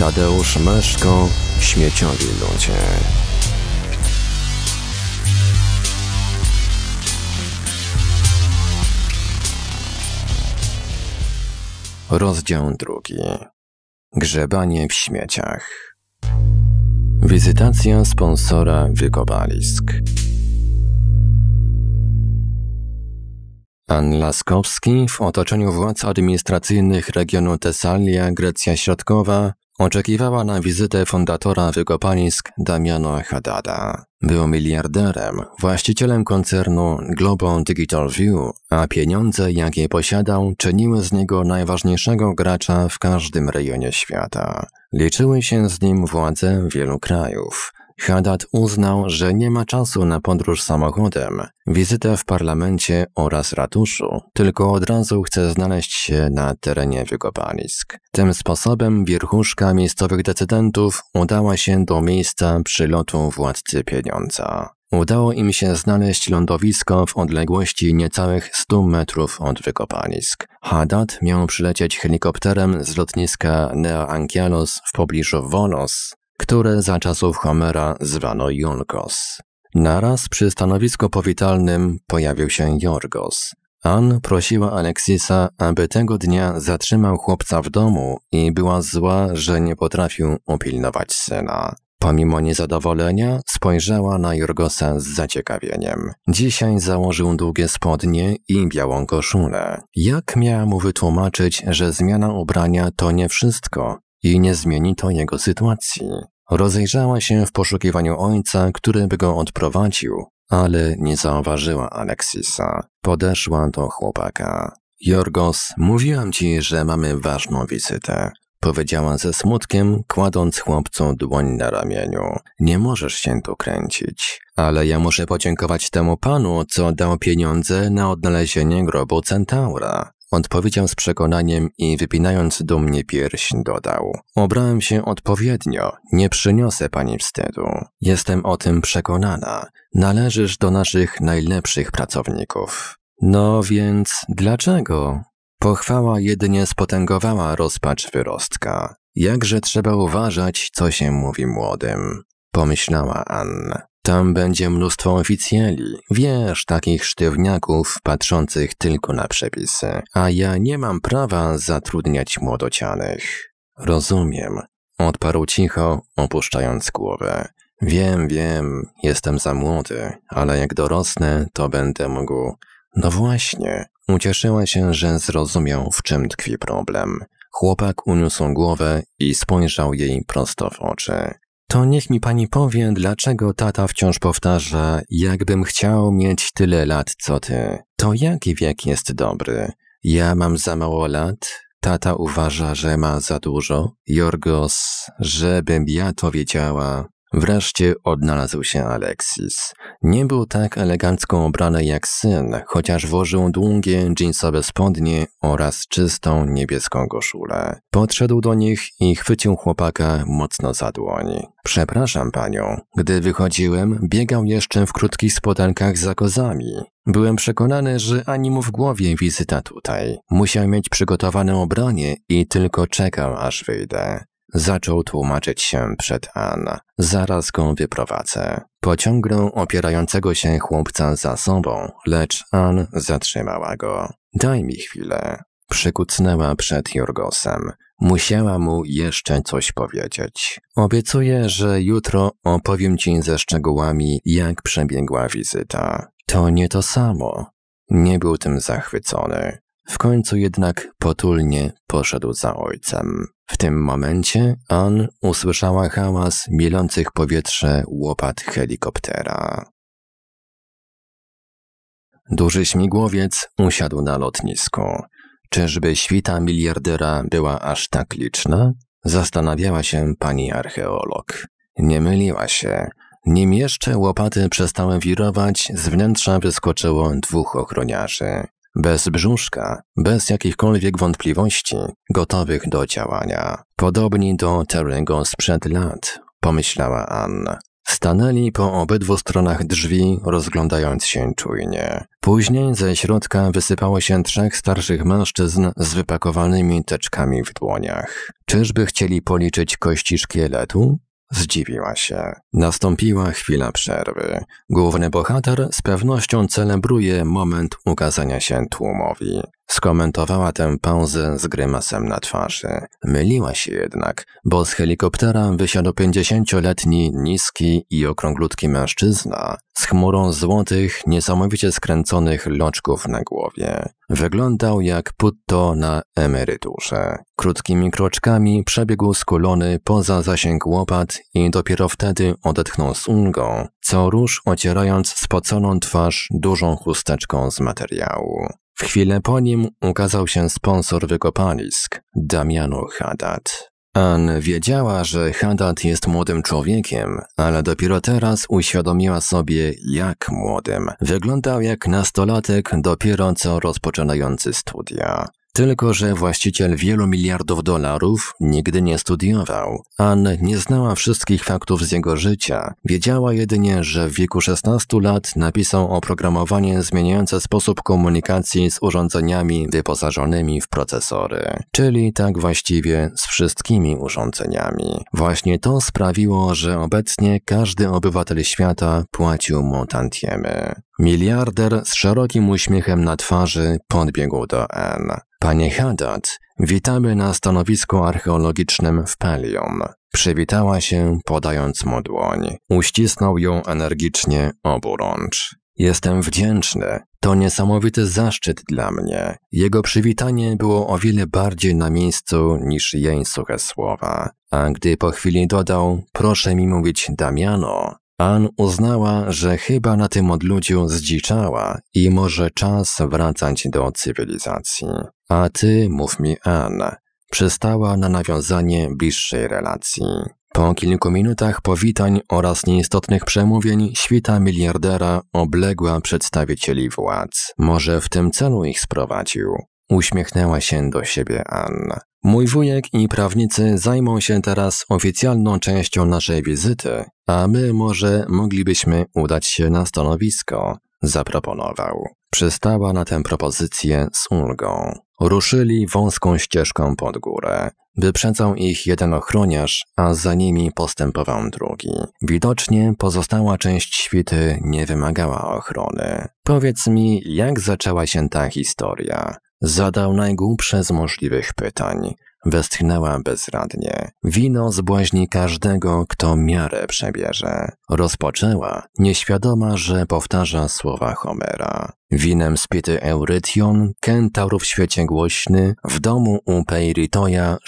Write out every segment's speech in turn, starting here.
Tadeusz Meszko w śmieciowej Rozdział drugi. Grzebanie w śmieciach. Wizytacja sponsora wykopalisk. Pan Laskowski w otoczeniu władz administracyjnych regionu Tesalia, Grecja Środkowa, Oczekiwała na wizytę fundatora wykopalisk Damiano Haddada. Był miliarderem, właścicielem koncernu Global Digital View, a pieniądze, jakie posiadał, czyniły z niego najważniejszego gracza w każdym rejonie świata. Liczyły się z nim władze wielu krajów. Haddad uznał, że nie ma czasu na podróż samochodem, wizytę w parlamencie oraz ratuszu, tylko od razu chce znaleźć się na terenie wykopalisk. Tym sposobem wierchuszka miejscowych decydentów udała się do miejsca przylotu władcy pieniądza. Udało im się znaleźć lądowisko w odległości niecałych 100 metrów od wykopalisk. Haddad miał przylecieć helikopterem z lotniska Neo Ankialos w pobliżu Volos, które za czasów Homera zwano Junkos. Naraz przy stanowisku powitalnym pojawił się Jorgos. Ann prosiła Aleksisa, aby tego dnia zatrzymał chłopca w domu i była zła, że nie potrafił upilnować syna. Pomimo niezadowolenia spojrzała na Jorgosa z zaciekawieniem. Dzisiaj założył długie spodnie i białą koszulę. Jak miała mu wytłumaczyć, że zmiana ubrania to nie wszystko i nie zmieni to jego sytuacji. Rozejrzała się w poszukiwaniu ojca, który by go odprowadził, ale nie zauważyła Aleksisa. Podeszła do chłopaka. Jorgos, mówiłam ci, że mamy ważną wizytę. Powiedziała ze smutkiem, kładąc chłopcu dłoń na ramieniu. Nie możesz się tu kręcić. Ale ja muszę podziękować temu panu, co dał pieniądze na odnalezienie grobu centaura. Odpowiedział z przekonaniem i wypinając dumnie pierś dodał. Obrałem się odpowiednio, nie przyniosę pani wstydu. Jestem o tym przekonana. Należysz do naszych najlepszych pracowników. No więc dlaczego? Pochwała jedynie spotęgowała rozpacz wyrostka. Jakże trzeba uważać, co się mówi młodym, pomyślała Ann. Tam będzie mnóstwo oficjeli, wiesz, takich sztywniaków patrzących tylko na przepisy, a ja nie mam prawa zatrudniać młodocianych. Rozumiem, odparł cicho, opuszczając głowę. Wiem, wiem, jestem za młody, ale jak dorosnę, to będę mógł. No właśnie, ucieszyła się, że zrozumiał, w czym tkwi problem. Chłopak uniósł głowę i spojrzał jej prosto w oczy to niech mi pani powie, dlaczego tata wciąż powtarza, jakbym chciał mieć tyle lat co ty. To jaki wiek jest dobry? Ja mam za mało lat, tata uważa, że ma za dużo, Jorgos, żebym ja to wiedziała, Wreszcie odnalazł się Alexis. Nie był tak elegancko ubrany jak syn, chociaż włożył długie, jeansowe spodnie oraz czystą, niebieską koszulę. Podszedł do nich i chwycił chłopaka mocno za dłoń. Przepraszam panią, gdy wychodziłem, biegał jeszcze w krótkich spodenkach za kozami. Byłem przekonany, że ani mu w głowie wizyta tutaj. Musiał mieć przygotowane obronie i tylko czekał, aż wyjdę. Zaczął tłumaczyć się przed Ann. Zaraz go wyprowadzę. Pociągnął opierającego się chłopca za sobą, lecz Ann zatrzymała go. Daj mi chwilę. Przykucnęła przed Jurgosem. Musiała mu jeszcze coś powiedzieć. Obiecuję, że jutro opowiem ci ze szczegółami, jak przebiegła wizyta. To nie to samo. Nie był tym zachwycony. W końcu jednak potulnie poszedł za ojcem. W tym momencie Ann usłyszała hałas mielących powietrze łopat helikoptera. Duży śmigłowiec usiadł na lotnisku. Czyżby świta miliardera była aż tak liczna? Zastanawiała się pani archeolog. Nie myliła się. Nim jeszcze łopaty przestały wirować, z wnętrza wyskoczyło dwóch ochroniarzy bez brzuszka, bez jakichkolwiek wątpliwości, gotowych do działania. Podobni do Terego sprzed lat, pomyślała Anna. Stanęli po obydwu stronach drzwi, rozglądając się czujnie. Później ze środka wysypało się trzech starszych mężczyzn z wypakowanymi teczkami w dłoniach. Czyżby chcieli policzyć kości szkieletu? Zdziwiła się. Nastąpiła chwila przerwy. Główny bohater z pewnością celebruje moment ukazania się tłumowi. Skomentowała tę pauzę z grymasem na twarzy. Myliła się jednak, bo z helikoptera wysiadł pięćdziesięcioletni, niski i okrąglutki mężczyzna z chmurą złotych, niesamowicie skręconych loczków na głowie. Wyglądał jak putto na emeryturze. Krótkimi kroczkami przebiegł skulony poza zasięg łopat i dopiero wtedy odetchnął z ungą, co róż ocierając spoconą twarz dużą chusteczką z materiału. W chwilę po nim ukazał się sponsor wykopalisk, Damiano Haddad. Ann wiedziała, że Haddad jest młodym człowiekiem, ale dopiero teraz uświadomiła sobie, jak młodym. Wyglądał jak nastolatek dopiero co rozpoczynający studia. Tylko, że właściciel wielu miliardów dolarów nigdy nie studiował. Ann nie znała wszystkich faktów z jego życia. Wiedziała jedynie, że w wieku 16 lat napisał oprogramowanie zmieniające sposób komunikacji z urządzeniami wyposażonymi w procesory. Czyli tak właściwie z wszystkimi urządzeniami. Właśnie to sprawiło, że obecnie każdy obywatel świata płacił mu tantiemy. Miliarder z szerokim uśmiechem na twarzy podbiegł do Ann. Panie Haddad, witamy na stanowisku archeologicznym w Palium. Przywitała się, podając mu dłoń. Uścisnął ją energicznie oburącz. Jestem wdzięczny. To niesamowity zaszczyt dla mnie. Jego przywitanie było o wiele bardziej na miejscu niż jej suche słowa. A gdy po chwili dodał, proszę mi mówić Damiano, Ann uznała, że chyba na tym odludziu zdziczała i może czas wracać do cywilizacji. A ty, mów mi Ann. przystała na nawiązanie bliższej relacji. Po kilku minutach powitań oraz nieistotnych przemówień świta miliardera obległa przedstawicieli władz. Może w tym celu ich sprowadził. Uśmiechnęła się do siebie Ann. Mój wujek i prawnicy zajmą się teraz oficjalną częścią naszej wizyty, a my może moglibyśmy udać się na stanowisko, zaproponował. Przystała na tę propozycję z ulgą. Ruszyli wąską ścieżką pod górę. Wyprzedzał ich jeden ochroniarz, a za nimi postępował drugi. Widocznie pozostała część świty nie wymagała ochrony. Powiedz mi, jak zaczęła się ta historia? Zadał najgłupsze z możliwych pytań. Westchnęła bezradnie. Wino zbłaźni każdego, kto miarę przebierze. Rozpoczęła, nieświadoma, że powtarza słowa Homera. Winem spity Eurytion, kentaur w świecie głośny, w domu u Peiritoja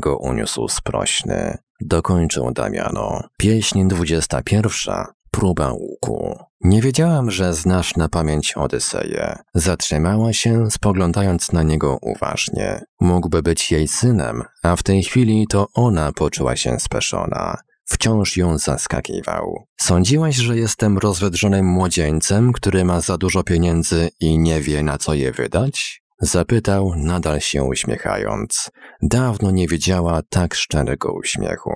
go uniósł sprośny. Dokończył Damiano. Pieśń dwudziesta pierwsza próba łuku. Nie wiedziałam, że znasz na pamięć Odyseję. Zatrzymała się, spoglądając na niego uważnie. Mógłby być jej synem, a w tej chwili to ona poczuła się speszona wciąż ją zaskakiwał. Sądziłaś, że jestem rozwedrzonym młodzieńcem, który ma za dużo pieniędzy i nie wie, na co je wydać? Zapytał, nadal się uśmiechając. Dawno nie widziała tak szczerego uśmiechu.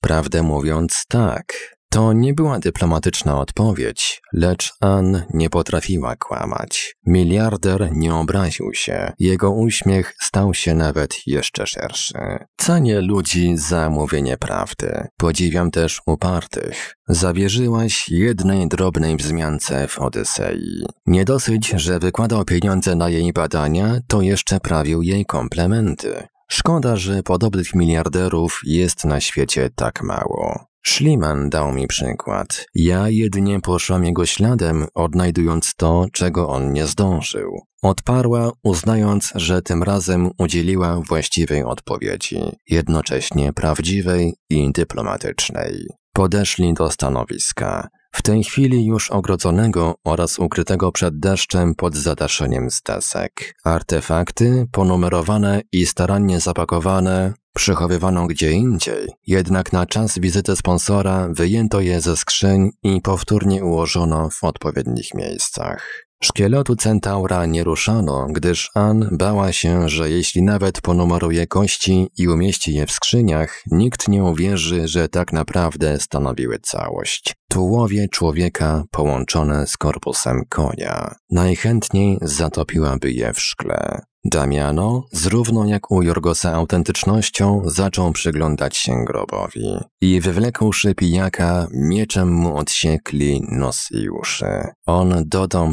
Prawdę mówiąc, tak. To nie była dyplomatyczna odpowiedź, lecz Ann nie potrafiła kłamać. Miliarder nie obraził się, jego uśmiech stał się nawet jeszcze szerszy. Cenię ludzi za mówienie prawdy. Podziwiam też upartych. Zawierzyłaś jednej drobnej wzmiance w Odysei. Nie dosyć, że wykładał pieniądze na jej badania, to jeszcze prawił jej komplementy. Szkoda, że podobnych miliarderów jest na świecie tak mało. Schliemann dał mi przykład. Ja jedynie poszłam jego śladem, odnajdując to, czego on nie zdążył. Odparła, uznając, że tym razem udzieliła właściwej odpowiedzi, jednocześnie prawdziwej i dyplomatycznej. Podeszli do stanowiska. W tej chwili już ogrodzonego oraz ukrytego przed deszczem pod zadaszeniem z desek. Artefakty ponumerowane i starannie zapakowane Przechowywano gdzie indziej, jednak na czas wizyty sponsora wyjęto je ze skrzyń i powtórnie ułożono w odpowiednich miejscach. Szkieletu centaura nie ruszano, gdyż Ann bała się, że jeśli nawet ponumeruje kości i umieści je w skrzyniach, nikt nie uwierzy, że tak naprawdę stanowiły całość. Tułowie człowieka połączone z korpusem konia. Najchętniej zatopiłaby je w szkle. Damiano, z równą jak u Jorgosa autentycznością, zaczął przyglądać się grobowi i wywlekłszy pijaka, mieczem mu odsiekli nos i uszy. On do domu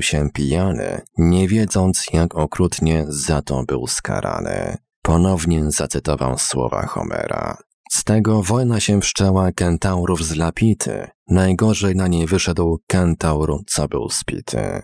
się pijany, nie wiedząc jak okrutnie za to był skarany. Ponownie zacytował słowa Homera. Z tego wojna się wszczęła kentaurów z Lapity. Najgorzej na niej wyszedł kentaur, co był spity.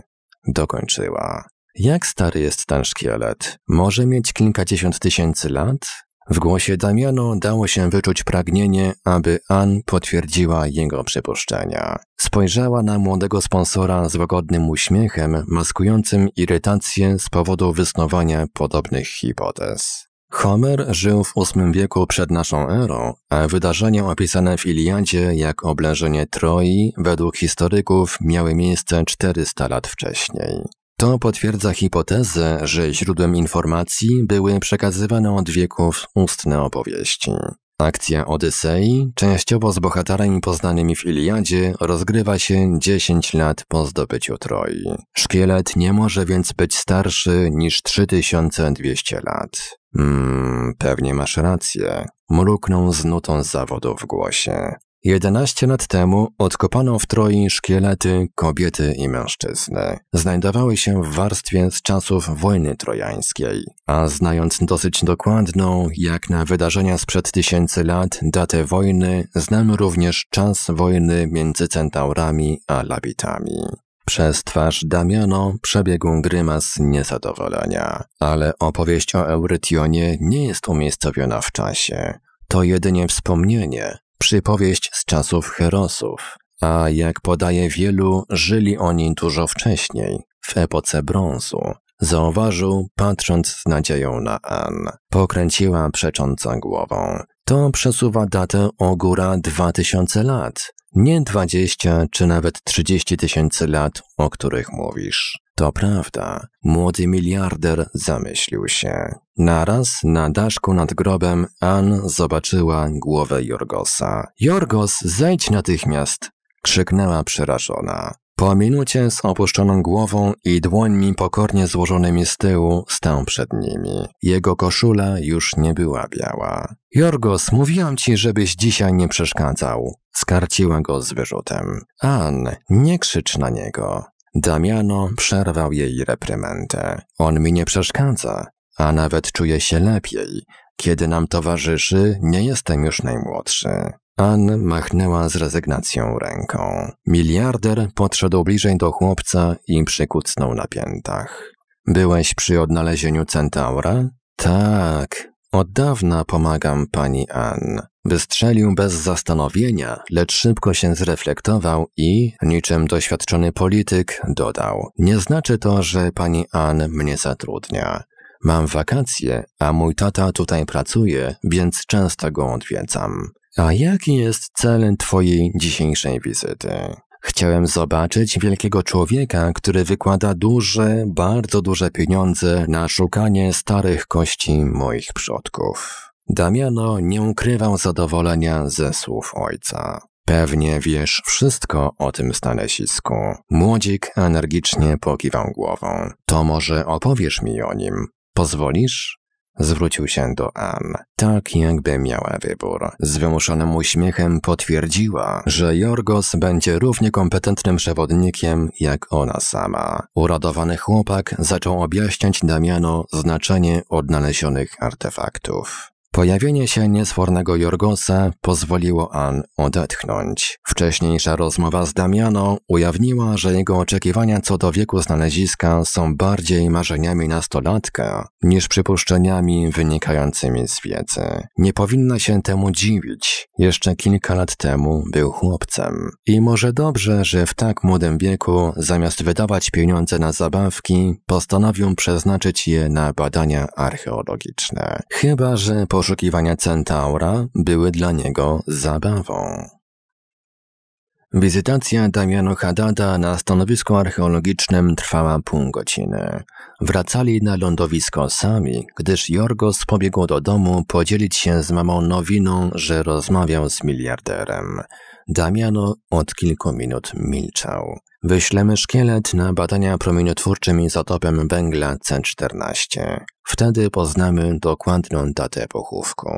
Dokończyła. Jak stary jest ten szkielet? Może mieć kilkadziesiąt tysięcy lat? W głosie Damiano dało się wyczuć pragnienie, aby Ann potwierdziła jego przypuszczenia. Spojrzała na młodego sponsora z łagodnym uśmiechem, maskującym irytację z powodu wysnowania podobnych hipotez. Homer żył w VIII wieku przed naszą erą, a wydarzenia opisane w Iliadzie jak oblężenie Troi według historyków miały miejsce 400 lat wcześniej. To potwierdza hipotezę, że źródłem informacji były przekazywane od wieków ustne opowieści. Akcja Odysei, częściowo z bohaterami poznanymi w Iliadzie, rozgrywa się 10 lat po zdobyciu Troi. Szkielet nie może więc być starszy niż 3200 lat. Hmm, pewnie masz rację. Mruknął z nutą zawodu w głosie. 11 lat temu odkopano w Troi szkielety kobiety i mężczyzny. Znajdowały się w warstwie z czasów wojny trojańskiej, a znając dosyć dokładną, jak na wydarzenia sprzed tysięcy lat, datę wojny, znamy również czas wojny między centaurami a labitami. Przez twarz Damiano przebiegł grymas niezadowolenia, ale opowieść o Eurytionie nie jest umiejscowiona w czasie. To jedynie wspomnienie, Przypowieść z czasów Herosów, a jak podaje wielu, żyli oni dużo wcześniej, w epoce brązu. Zauważył, patrząc z nadzieją na Ann. Pokręciła przecząco głową. To przesuwa datę o góra 2000 lat, nie 20 czy nawet 30 tysięcy lat, o których mówisz. To prawda, młody miliarder zamyślił się. Naraz na daszku nad grobem Ann zobaczyła głowę Jorgosa. Jorgos, zejdź natychmiast! krzyknęła przerażona. Po minucie z opuszczoną głową i dłońmi pokornie złożonymi z tyłu stał przed nimi. Jego koszula już nie była biała. Jorgos, mówiłam ci, żebyś dzisiaj nie przeszkadzał. Skarciła go z wyrzutem. Ann, nie krzycz na niego. Damiano przerwał jej reprymentę. On mi nie przeszkadza, a nawet czuje się lepiej. Kiedy nam towarzyszy, nie jestem już najmłodszy. Ann machnęła z rezygnacją ręką. Miliarder podszedł bliżej do chłopca i przykucnął na piętach. Byłeś przy odnalezieniu centaura? Tak, od dawna pomagam pani Ann. Wystrzelił bez zastanowienia, lecz szybko się zreflektował i, niczym doświadczony polityk, dodał: Nie znaczy to, że pani Ann mnie zatrudnia. Mam wakacje, a mój tata tutaj pracuje, więc często go odwiedzam. A jaki jest cel twojej dzisiejszej wizyty? Chciałem zobaczyć wielkiego człowieka, który wykłada duże, bardzo duże pieniądze na szukanie starych kości moich przodków. Damiano nie ukrywał zadowolenia ze słów ojca. Pewnie wiesz wszystko o tym stanezisku. Młodzik energicznie pokiwał głową. To może opowiesz mi o nim. Pozwolisz? Zwrócił się do Ann, tak jakby miała wybór. Z wymuszonym uśmiechem potwierdziła, że Jorgos będzie równie kompetentnym przewodnikiem jak ona sama. Uradowany chłopak zaczął objaśniać Damiano znaczenie odnalezionych artefaktów. Pojawienie się niesfornego Jorgosa pozwoliło Ann odetchnąć. Wcześniejsza rozmowa z Damianą ujawniła, że jego oczekiwania co do wieku znaleziska są bardziej marzeniami nastolatka niż przypuszczeniami wynikającymi z wiedzy. Nie powinna się temu dziwić. Jeszcze kilka lat temu był chłopcem. I może dobrze, że w tak młodym wieku, zamiast wydawać pieniądze na zabawki, postanowił przeznaczyć je na badania archeologiczne. Chyba, że po Poszukiwania centaura były dla niego zabawą. Wizytacja Damiano Hadada na stanowisku archeologicznym trwała pół godziny. Wracali na lądowisko sami, gdyż Jorgos pobiegł do domu podzielić się z mamą nowiną, że rozmawiał z miliarderem. Damiano od kilku minut milczał. Wyślemy szkielet na badania promieniotwórczym izotopem węgla C14. Wtedy poznamy dokładną datę pochówku.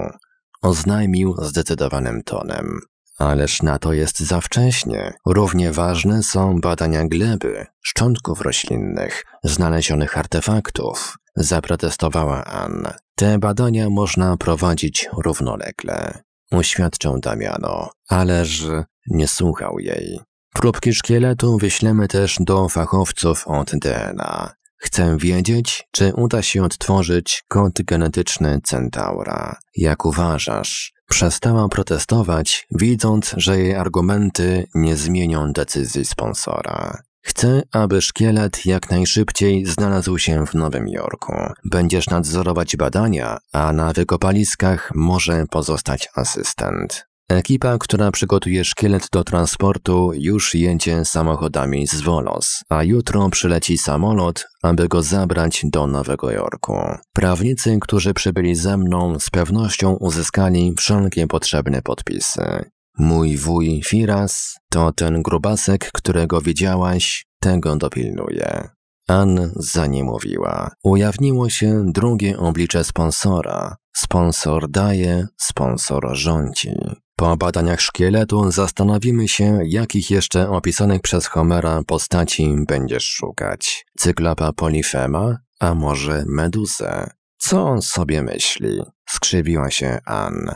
Oznajmił zdecydowanym tonem. Ależ na to jest za wcześnie. Równie ważne są badania gleby, szczątków roślinnych, znalezionych artefaktów, zaprotestowała Ann. Te badania można prowadzić równolegle. uświadczył Damiano, ależ nie słuchał jej. Próbki szkieletu wyślemy też do fachowców od DNA. Chcę wiedzieć, czy uda się odtworzyć kod genetyczny centaura. Jak uważasz? Przestała protestować, widząc, że jej argumenty nie zmienią decyzji sponsora. Chcę, aby szkielet jak najszybciej znalazł się w Nowym Jorku. Będziesz nadzorować badania, a na wykopaliskach może pozostać asystent. Ekipa, która przygotuje szkielet do transportu, już jedzie samochodami z Wolos, a jutro przyleci samolot, aby go zabrać do Nowego Jorku. Prawnicy, którzy przybyli ze mną, z pewnością uzyskali wszelkie potrzebne podpisy. Mój wuj Firas to ten grubasek, którego widziałaś, tego dopilnuje. Ann za nie mówiła. Ujawniło się drugie oblicze sponsora. Sponsor daje, sponsor rządzi. Po badaniach szkieletu zastanowimy się, jakich jeszcze opisanych przez Homera postaci będziesz szukać. Cyklopa Polifema, a może Meduzę? Co on sobie myśli? Skrzywiła się Ann.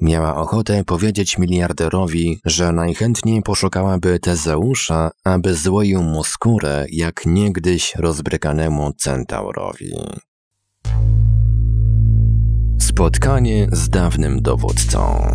Miała ochotę powiedzieć miliarderowi, że najchętniej poszukałaby Tezeusza, aby złoił mu skórę jak niegdyś rozbrykanemu centaurowi. Spotkanie z dawnym dowódcą.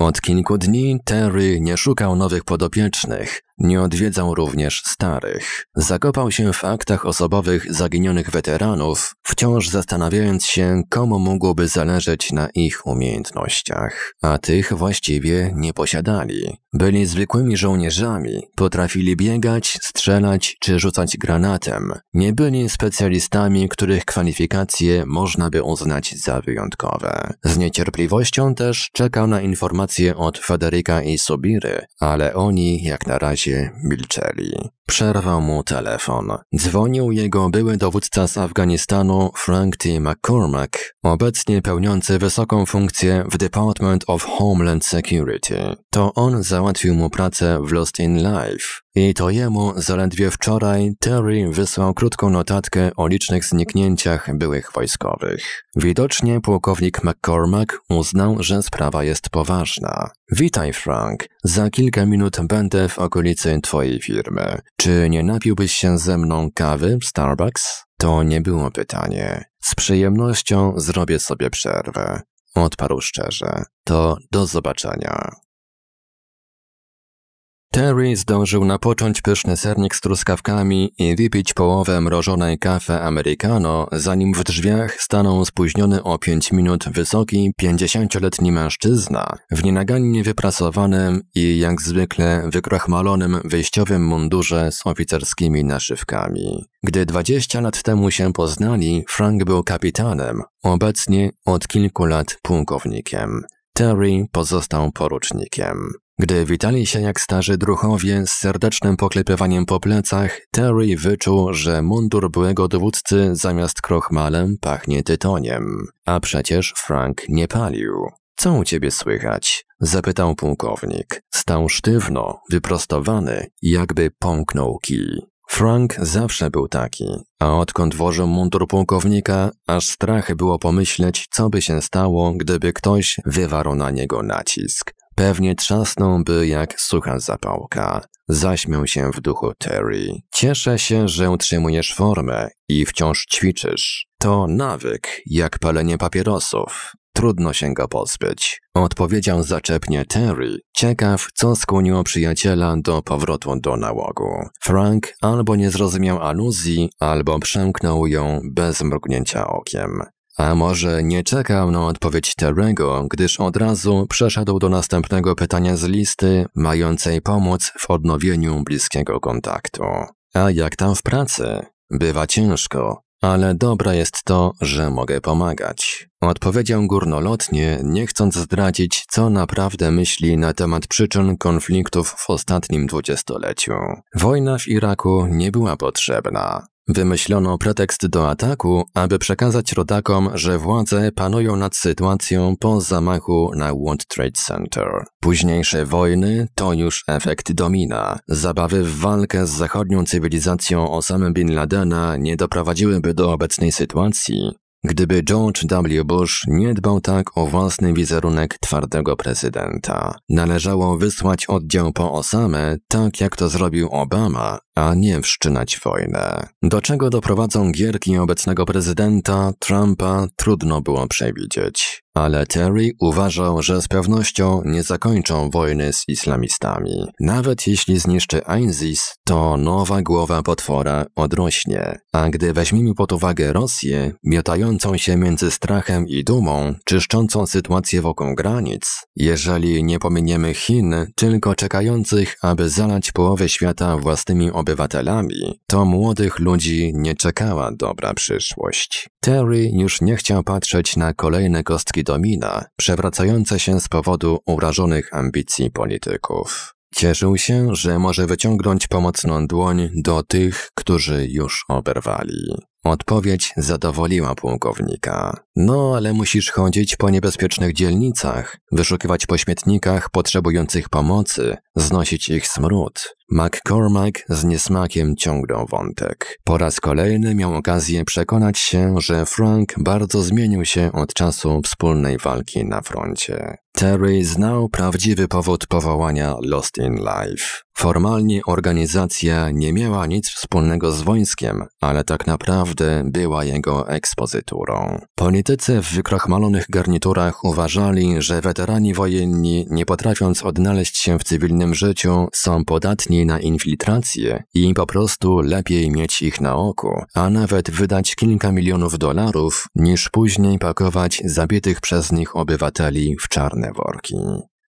Od kilku dni Terry nie szukał nowych podopiecznych, nie odwiedzał również starych. Zakopał się w aktach osobowych zaginionych weteranów, wciąż zastanawiając się, komu mógłby zależeć na ich umiejętnościach. A tych właściwie nie posiadali. Byli zwykłymi żołnierzami, potrafili biegać, strzelać czy rzucać granatem. Nie byli specjalistami, których kwalifikacje można by uznać za wyjątkowe. Z niecierpliwością też czekał na informacje od Federica i Subiry, ale oni jak na razie polskie milczeli. Przerwał mu telefon. Dzwonił jego były dowódca z Afganistanu Frank T. McCormack, obecnie pełniący wysoką funkcję w Department of Homeland Security. To on załatwił mu pracę w Lost in Life. I to jemu zaledwie wczoraj Terry wysłał krótką notatkę o licznych zniknięciach byłych wojskowych. Widocznie pułkownik McCormack uznał, że sprawa jest poważna. Witaj, Frank. Za kilka minut będę w okolicy twojej firmy. Czy nie napiłbyś się ze mną kawy Starbucks? To nie było pytanie. Z przyjemnością zrobię sobie przerwę. Odparł szczerze. To do zobaczenia. Terry zdążył napocząć pyszny sernik z truskawkami i wypić połowę mrożonej kawy americano, zanim w drzwiach stanął spóźniony o 5 minut wysoki, 50-letni mężczyzna w nienagannie wyprasowanym i jak zwykle wykrachmalonym wyjściowym mundurze z oficerskimi naszywkami. Gdy 20 lat temu się poznali, Frank był kapitanem, obecnie od kilku lat pułkownikiem. Terry pozostał porucznikiem. Gdy witali się jak starzy druchowie z serdecznym poklepywaniem po plecach, Terry wyczuł, że mundur byłego dowódcy zamiast krochmalem pachnie tytoniem. A przecież Frank nie palił. Co u ciebie słychać? Zapytał pułkownik. Stał sztywno, wyprostowany, jakby pomknął kij. Frank zawsze był taki, a odkąd włożył mundur pułkownika, aż strach było pomyśleć, co by się stało, gdyby ktoś wywarł na niego nacisk. Pewnie trzasnąłby jak sucha zapałka. Zaśmiał się w duchu Terry. Cieszę się, że utrzymujesz formę i wciąż ćwiczysz. To nawyk, jak palenie papierosów. Trudno się go pozbyć. Odpowiedział zaczepnie Terry, ciekaw, co skłoniło przyjaciela do powrotu do nałogu. Frank albo nie zrozumiał aluzji, albo przemknął ją bez mrugnięcia okiem. A może nie czekał na odpowiedź Terego, gdyż od razu przeszedł do następnego pytania z listy, mającej pomóc w odnowieniu bliskiego kontaktu. A jak tam w pracy? Bywa ciężko, ale dobre jest to, że mogę pomagać. Odpowiedział górnolotnie, nie chcąc zdradzić, co naprawdę myśli na temat przyczyn konfliktów w ostatnim dwudziestoleciu. Wojna w Iraku nie była potrzebna. Wymyślono pretekst do ataku, aby przekazać rodakom, że władze panują nad sytuacją po zamachu na World Trade Center. Późniejsze wojny to już efekt domina. Zabawy w walkę z zachodnią cywilizacją Osama Bin Ladena nie doprowadziłyby do obecnej sytuacji, gdyby George W. Bush nie dbał tak o własny wizerunek twardego prezydenta. Należało wysłać oddział po Osamę, tak jak to zrobił Obama, a nie wszczynać wojnę. Do czego doprowadzą gierki obecnego prezydenta Trumpa trudno było przewidzieć. Ale Terry uważał, że z pewnością nie zakończą wojny z islamistami. Nawet jeśli zniszczy ISIS, to nowa głowa potwora odrośnie. A gdy weźmiemy pod uwagę Rosję, miotającą się między strachem i dumą, czyszczącą sytuację wokół granic, jeżeli nie pominiemy Chin, tylko czekających, aby zalać połowę świata własnymi obywatelami, to młodych ludzi nie czekała dobra przyszłość. Terry już nie chciał patrzeć na kolejne kostki domina przewracające się z powodu urażonych ambicji polityków. Cieszył się, że może wyciągnąć pomocną dłoń do tych, którzy już oberwali. Odpowiedź zadowoliła pułkownika. No, ale musisz chodzić po niebezpiecznych dzielnicach, wyszukiwać po śmietnikach potrzebujących pomocy, znosić ich smród. McCormack z niesmakiem ciągnął wątek. Po raz kolejny miał okazję przekonać się, że Frank bardzo zmienił się od czasu wspólnej walki na froncie. Terry znał prawdziwy powód powołania Lost in Life. Formalnie organizacja nie miała nic wspólnego z wojskiem, ale tak naprawdę była jego ekspozyturą. Politycy w wykrochmalonych garniturach uważali, że weterani wojenni, nie potrafiąc odnaleźć się w cywilnym życiu, są podatni na infiltrację i po prostu lepiej mieć ich na oku, a nawet wydać kilka milionów dolarów, niż później pakować zabitych przez nich obywateli w czarne worki.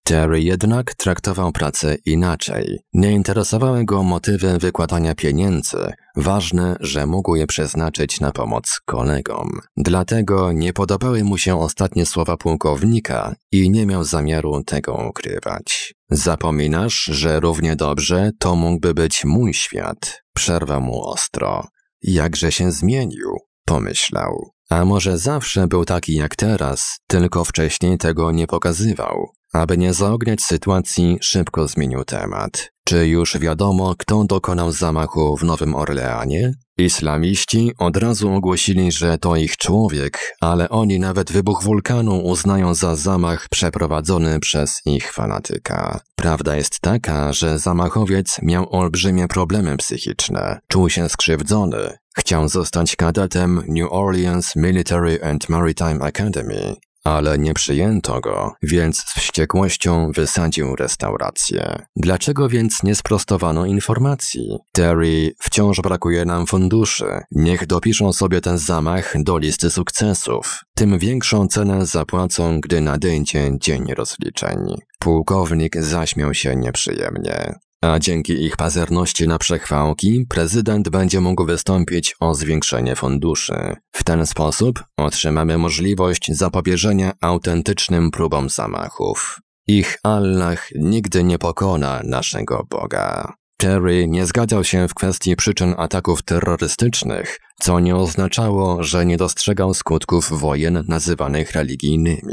Terry jednak traktował pracę inaczej. Nie interesowały go motywy wykładania pieniędzy. Ważne, że mógł je przeznaczyć na pomoc kolegom. Dlatego nie podobały mu się ostatnie słowa pułkownika i nie miał zamiaru tego ukrywać. Zapominasz, że równie dobrze to mógłby być mój świat. Przerwał mu ostro. Jakże się zmienił, pomyślał. A może zawsze był taki jak teraz, tylko wcześniej tego nie pokazywał. Aby nie zaogniać sytuacji, szybko zmienił temat. Czy już wiadomo, kto dokonał zamachu w Nowym Orleanie? Islamiści od razu ogłosili, że to ich człowiek, ale oni nawet wybuch wulkanu uznają za zamach przeprowadzony przez ich fanatyka. Prawda jest taka, że zamachowiec miał olbrzymie problemy psychiczne, czuł się skrzywdzony, Chciał zostać kadetem New Orleans Military and Maritime Academy ale nie przyjęto go, więc z wściekłością wysadził restaurację. Dlaczego więc nie sprostowano informacji? Terry, wciąż brakuje nam funduszy. Niech dopiszą sobie ten zamach do listy sukcesów. Tym większą cenę zapłacą, gdy nadejdzie dzień rozliczeń. Pułkownik zaśmiał się nieprzyjemnie a dzięki ich pazerności na przechwałki prezydent będzie mógł wystąpić o zwiększenie funduszy. W ten sposób otrzymamy możliwość zapobieżenia autentycznym próbom zamachów. Ich Allah nigdy nie pokona naszego Boga. Terry nie zgadzał się w kwestii przyczyn ataków terrorystycznych, co nie oznaczało, że nie dostrzegał skutków wojen nazywanych religijnymi.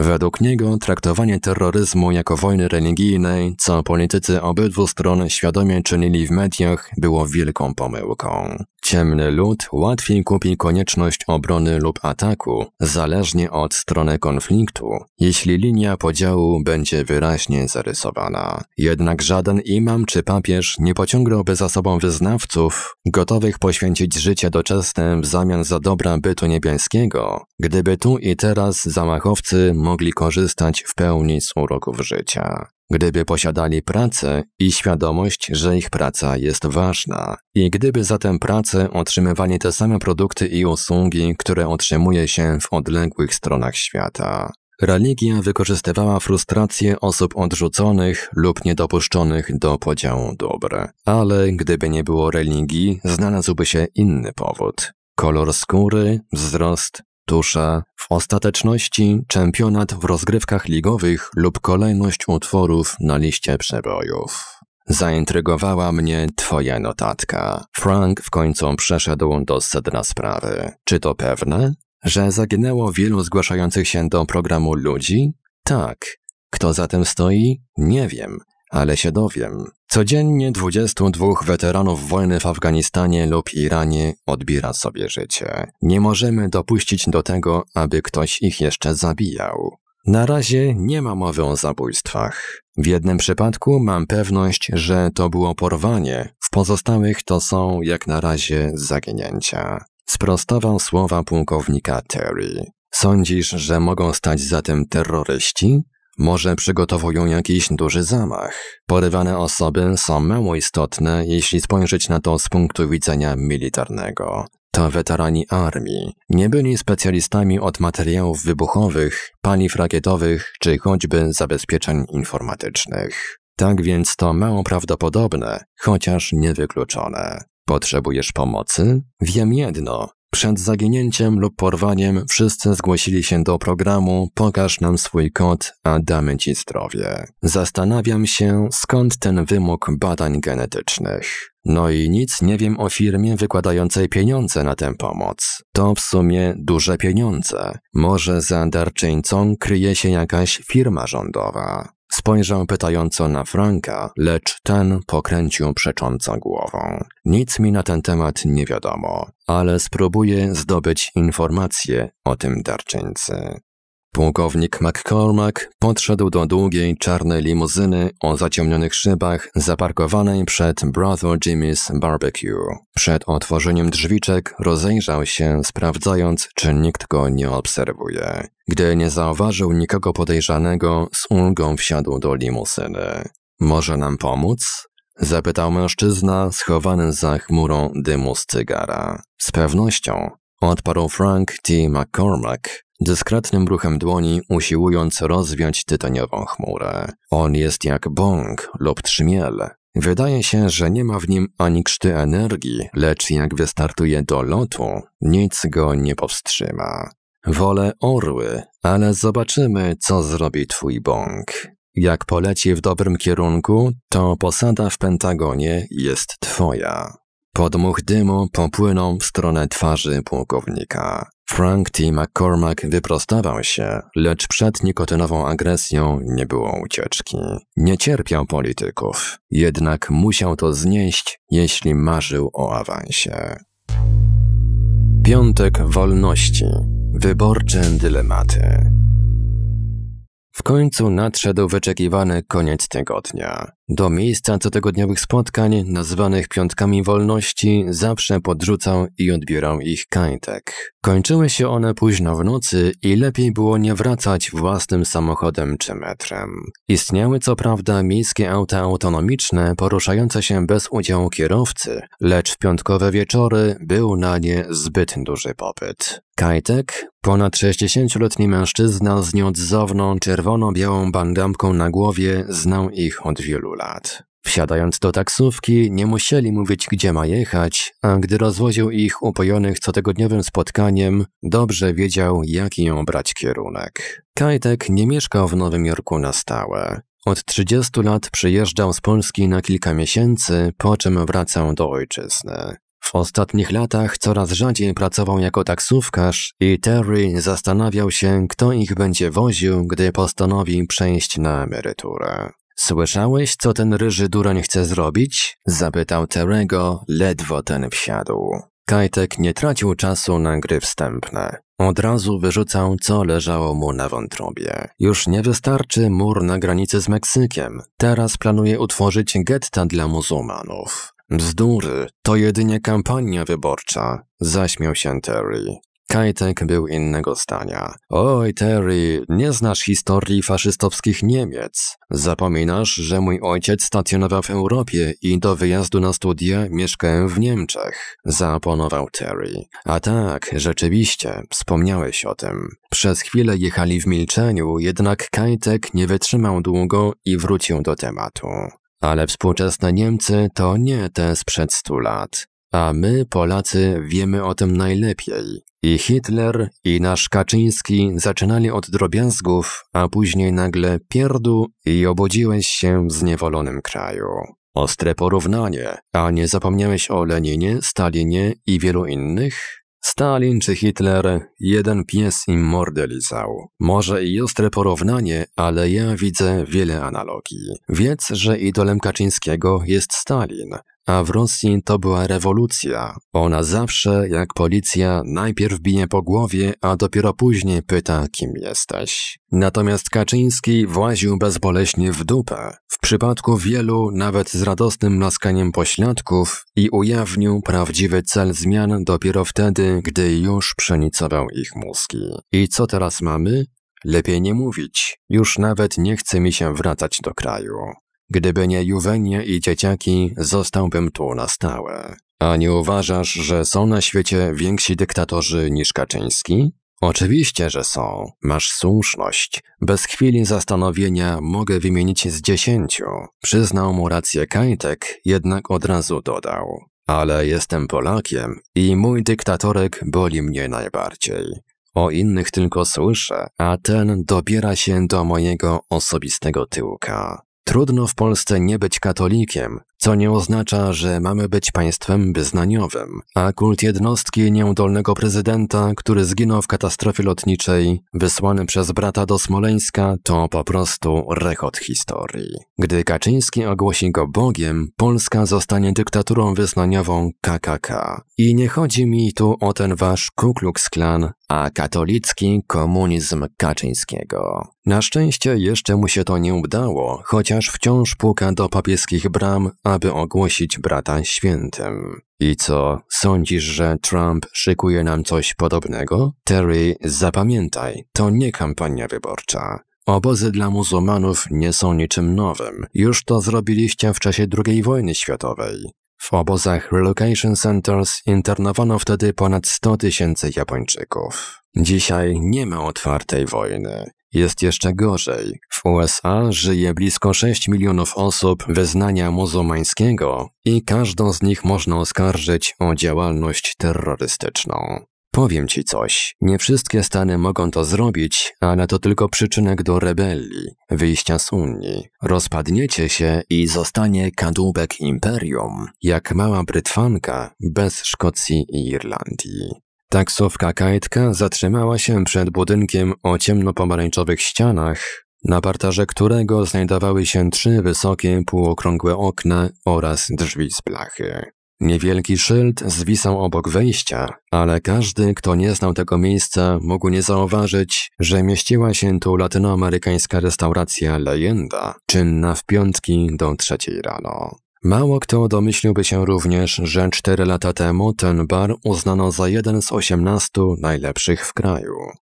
Według niego traktowanie terroryzmu jako wojny religijnej, co politycy obydwu stron świadomie czynili w mediach, było wielką pomyłką. Ciemny lud łatwiej kupi konieczność obrony lub ataku, zależnie od strony konfliktu, jeśli linia podziału będzie wyraźnie zarysowana. Jednak żaden imam czy papież nie pociągnąłby za sobą wyznawców, gotowych poświęcić życie doczesne w zamian za dobra bytu niebiańskiego, gdyby tu i teraz zamachowcy mogli korzystać w pełni z uroków życia. Gdyby posiadali pracę i świadomość, że ich praca jest ważna, i gdyby za tę pracę otrzymywali te same produkty i usługi, które otrzymuje się w odległych stronach świata. Religia wykorzystywała frustrację osób odrzuconych lub niedopuszczonych do podziału dóbr. Ale gdyby nie było religii, znalazłby się inny powód. Kolor skóry, wzrost, tusze. W ostateczności czempionat w rozgrywkach ligowych lub kolejność utworów na liście przebojów. Zaintrygowała mnie twoja notatka. Frank w końcu przeszedł do sedna sprawy. Czy to pewne? Że zaginęło wielu zgłaszających się do programu ludzi? Tak. Kto za tym stoi? Nie wiem, ale się dowiem. Codziennie 22 weteranów wojny w Afganistanie lub Iranie odbiera sobie życie. Nie możemy dopuścić do tego, aby ktoś ich jeszcze zabijał. Na razie nie ma mowy o zabójstwach. W jednym przypadku mam pewność, że to było porwanie, w pozostałych to są jak na razie zaginięcia. Sprostował słowa pułkownika Terry. Sądzisz, że mogą stać za tym terroryści? Może przygotowują jakiś duży zamach. Porywane osoby są mało istotne, jeśli spojrzeć na to z punktu widzenia militarnego. To weterani armii. Nie byli specjalistami od materiałów wybuchowych, paliw rakietowych czy choćby zabezpieczeń informatycznych. Tak więc to mało prawdopodobne, chociaż niewykluczone. Potrzebujesz pomocy? Wiem jedno, przed zaginięciem lub porwaniem wszyscy zgłosili się do programu Pokaż nam swój kod, a damy ci zdrowie. Zastanawiam się, skąd ten wymóg badań genetycznych. No i nic nie wiem o firmie wykładającej pieniądze na tę pomoc. To w sumie duże pieniądze. Może za darczyńcą kryje się jakaś firma rządowa. Spojrzał pytająco na Franka, lecz ten pokręcił przecząco głową. Nic mi na ten temat nie wiadomo, ale spróbuję zdobyć informacje o tym darczyńcy. Pułkownik McCormack podszedł do długiej, czarnej limuzyny o zaciemnionych szybach zaparkowanej przed Brother Jimmy's Barbecue. Przed otworzeniem drzwiczek rozejrzał się, sprawdzając, czy nikt go nie obserwuje. Gdy nie zauważył nikogo podejrzanego, z ulgą wsiadł do limuzyny. Może nam pomóc? Zapytał mężczyzna schowany za chmurą dymu z cygara. Z pewnością, odparł Frank T. McCormack, dyskretnym ruchem dłoni usiłując rozwiać tytaniową chmurę. On jest jak bąk lub trzmiel. Wydaje się, że nie ma w nim ani krzty energii, lecz jak wystartuje do lotu, nic go nie powstrzyma. Wolę orły, ale zobaczymy, co zrobi twój bąk. Jak poleci w dobrym kierunku, to posada w Pentagonie jest twoja. Podmuch dymu popłynął w stronę twarzy pułkownika. Frank T. McCormack wyprostował się, lecz przed nikotynową agresją nie było ucieczki. Nie cierpiał polityków, jednak musiał to znieść, jeśli marzył o awansie. Piątek Wolności. Wyborcze dylematy. W końcu nadszedł wyczekiwany koniec tygodnia. Do miejsca cotygodniowych spotkań, nazwanych Piątkami Wolności, zawsze podrzucał i odbierał ich kajtek. Kończyły się one późno w nocy i lepiej było nie wracać własnym samochodem czy metrem. Istniały co prawda miejskie auta autonomiczne poruszające się bez udziału kierowcy, lecz w piątkowe wieczory był na nie zbyt duży popyt. Kajtek, ponad 60-letni mężczyzna z nieodzowną czerwono-białą bandamką na głowie, znał ich od wielu lat. Wsiadając do taksówki, nie musieli mówić, gdzie ma jechać, a gdy rozwoził ich upojonych cotygodniowym spotkaniem, dobrze wiedział, jaki brać kierunek. Kajtek nie mieszkał w Nowym Jorku na stałe. Od 30 lat przyjeżdżał z Polski na kilka miesięcy, po czym wracał do ojczyzny. W ostatnich latach coraz rzadziej pracował jako taksówkarz i Terry zastanawiał się, kto ich będzie woził, gdy postanowi przejść na emeryturę. Słyszałeś, co ten ryży duroń chce zrobić? Zapytał Terego, ledwo ten wsiadł. Kajtek nie tracił czasu na gry wstępne. Od razu wyrzucał, co leżało mu na wątrobie. Już nie wystarczy mur na granicy z Meksykiem. Teraz planuje utworzyć getta dla muzułmanów. Bzdury, to jedynie kampania wyborcza, zaśmiał się Terry. Kajtek był innego zdania. Oj, Terry, nie znasz historii faszystowskich Niemiec. Zapominasz, że mój ojciec stacjonował w Europie i do wyjazdu na studia mieszkałem w Niemczech, zaaponował Terry. A tak, rzeczywiście, wspomniałeś o tym. Przez chwilę jechali w milczeniu, jednak Kajtek nie wytrzymał długo i wrócił do tematu. Ale współczesne Niemcy to nie te sprzed stu lat. A my, Polacy, wiemy o tym najlepiej. I Hitler, i nasz Kaczyński zaczynali od drobiazgów, a później nagle pierdu i obudziłeś się w zniewolonym kraju. Ostre porównanie, a nie zapomniałeś o Leninie, Stalinie i wielu innych? Stalin czy Hitler, jeden pies im mordę lizał. Może i ostre porównanie, ale ja widzę wiele analogii. Wiedz, że idolem Kaczyńskiego jest Stalin, a w Rosji to była rewolucja. Ona zawsze, jak policja, najpierw bije po głowie, a dopiero później pyta, kim jesteś. Natomiast Kaczyński właził bezboleśnie w dupę. W przypadku wielu, nawet z radosnym naskaniem pośladków i ujawnił prawdziwy cel zmian dopiero wtedy, gdy już przenicował ich mózgi. I co teraz mamy? Lepiej nie mówić. Już nawet nie chce mi się wracać do kraju. Gdyby nie Juwenie i dzieciaki, zostałbym tu na stałe. A nie uważasz, że są na świecie więksi dyktatorzy niż Kaczyński? Oczywiście, że są. Masz słuszność. Bez chwili zastanowienia mogę wymienić z dziesięciu. Przyznał mu rację Kajtek, jednak od razu dodał. Ale jestem Polakiem i mój dyktatorek boli mnie najbardziej. O innych tylko słyszę, a ten dobiera się do mojego osobistego tyłka. Trudno w Polsce nie być katolikiem, co nie oznacza, że mamy być państwem wyznaniowym, a kult jednostki nieudolnego prezydenta, który zginął w katastrofie lotniczej, wysłany przez brata do Smoleńska, to po prostu rechot historii. Gdy Kaczyński ogłosi go Bogiem, Polska zostanie dyktaturą wyznaniową KKK. I nie chodzi mi tu o ten wasz Ku Klux Klan, a katolicki komunizm Kaczyńskiego. Na szczęście jeszcze mu się to nie udało, chociaż wciąż puka do papieskich bram, aby ogłosić brata świętym. I co, sądzisz, że Trump szykuje nam coś podobnego? Terry, zapamiętaj, to nie kampania wyborcza. Obozy dla muzułmanów nie są niczym nowym. Już to zrobiliście w czasie II wojny światowej. W obozach Relocation Centers internowano wtedy ponad 100 tysięcy Japończyków. Dzisiaj nie ma otwartej wojny. Jest jeszcze gorzej. W USA żyje blisko 6 milionów osób wyznania muzułmańskiego i każdą z nich można oskarżyć o działalność terrorystyczną. Powiem ci coś. Nie wszystkie Stany mogą to zrobić, ale to tylko przyczynek do rebelii, wyjścia z Unii. Rozpadniecie się i zostanie kadłubek imperium, jak mała Brytwanka bez Szkocji i Irlandii. Taksówka kajtka zatrzymała się przed budynkiem o ciemno-pomarańczowych ścianach, na parterze którego znajdowały się trzy wysokie półokrągłe okna oraz drzwi z blachy. Niewielki szyld zwisał obok wejścia, ale każdy, kto nie znał tego miejsca, mógł nie zauważyć, że mieściła się tu latynoamerykańska restauracja Leyenda, czynna w piątki do trzeciej rano. Mało kto domyśliłby się również, że 4 lata temu ten bar uznano za jeden z 18 najlepszych w kraju.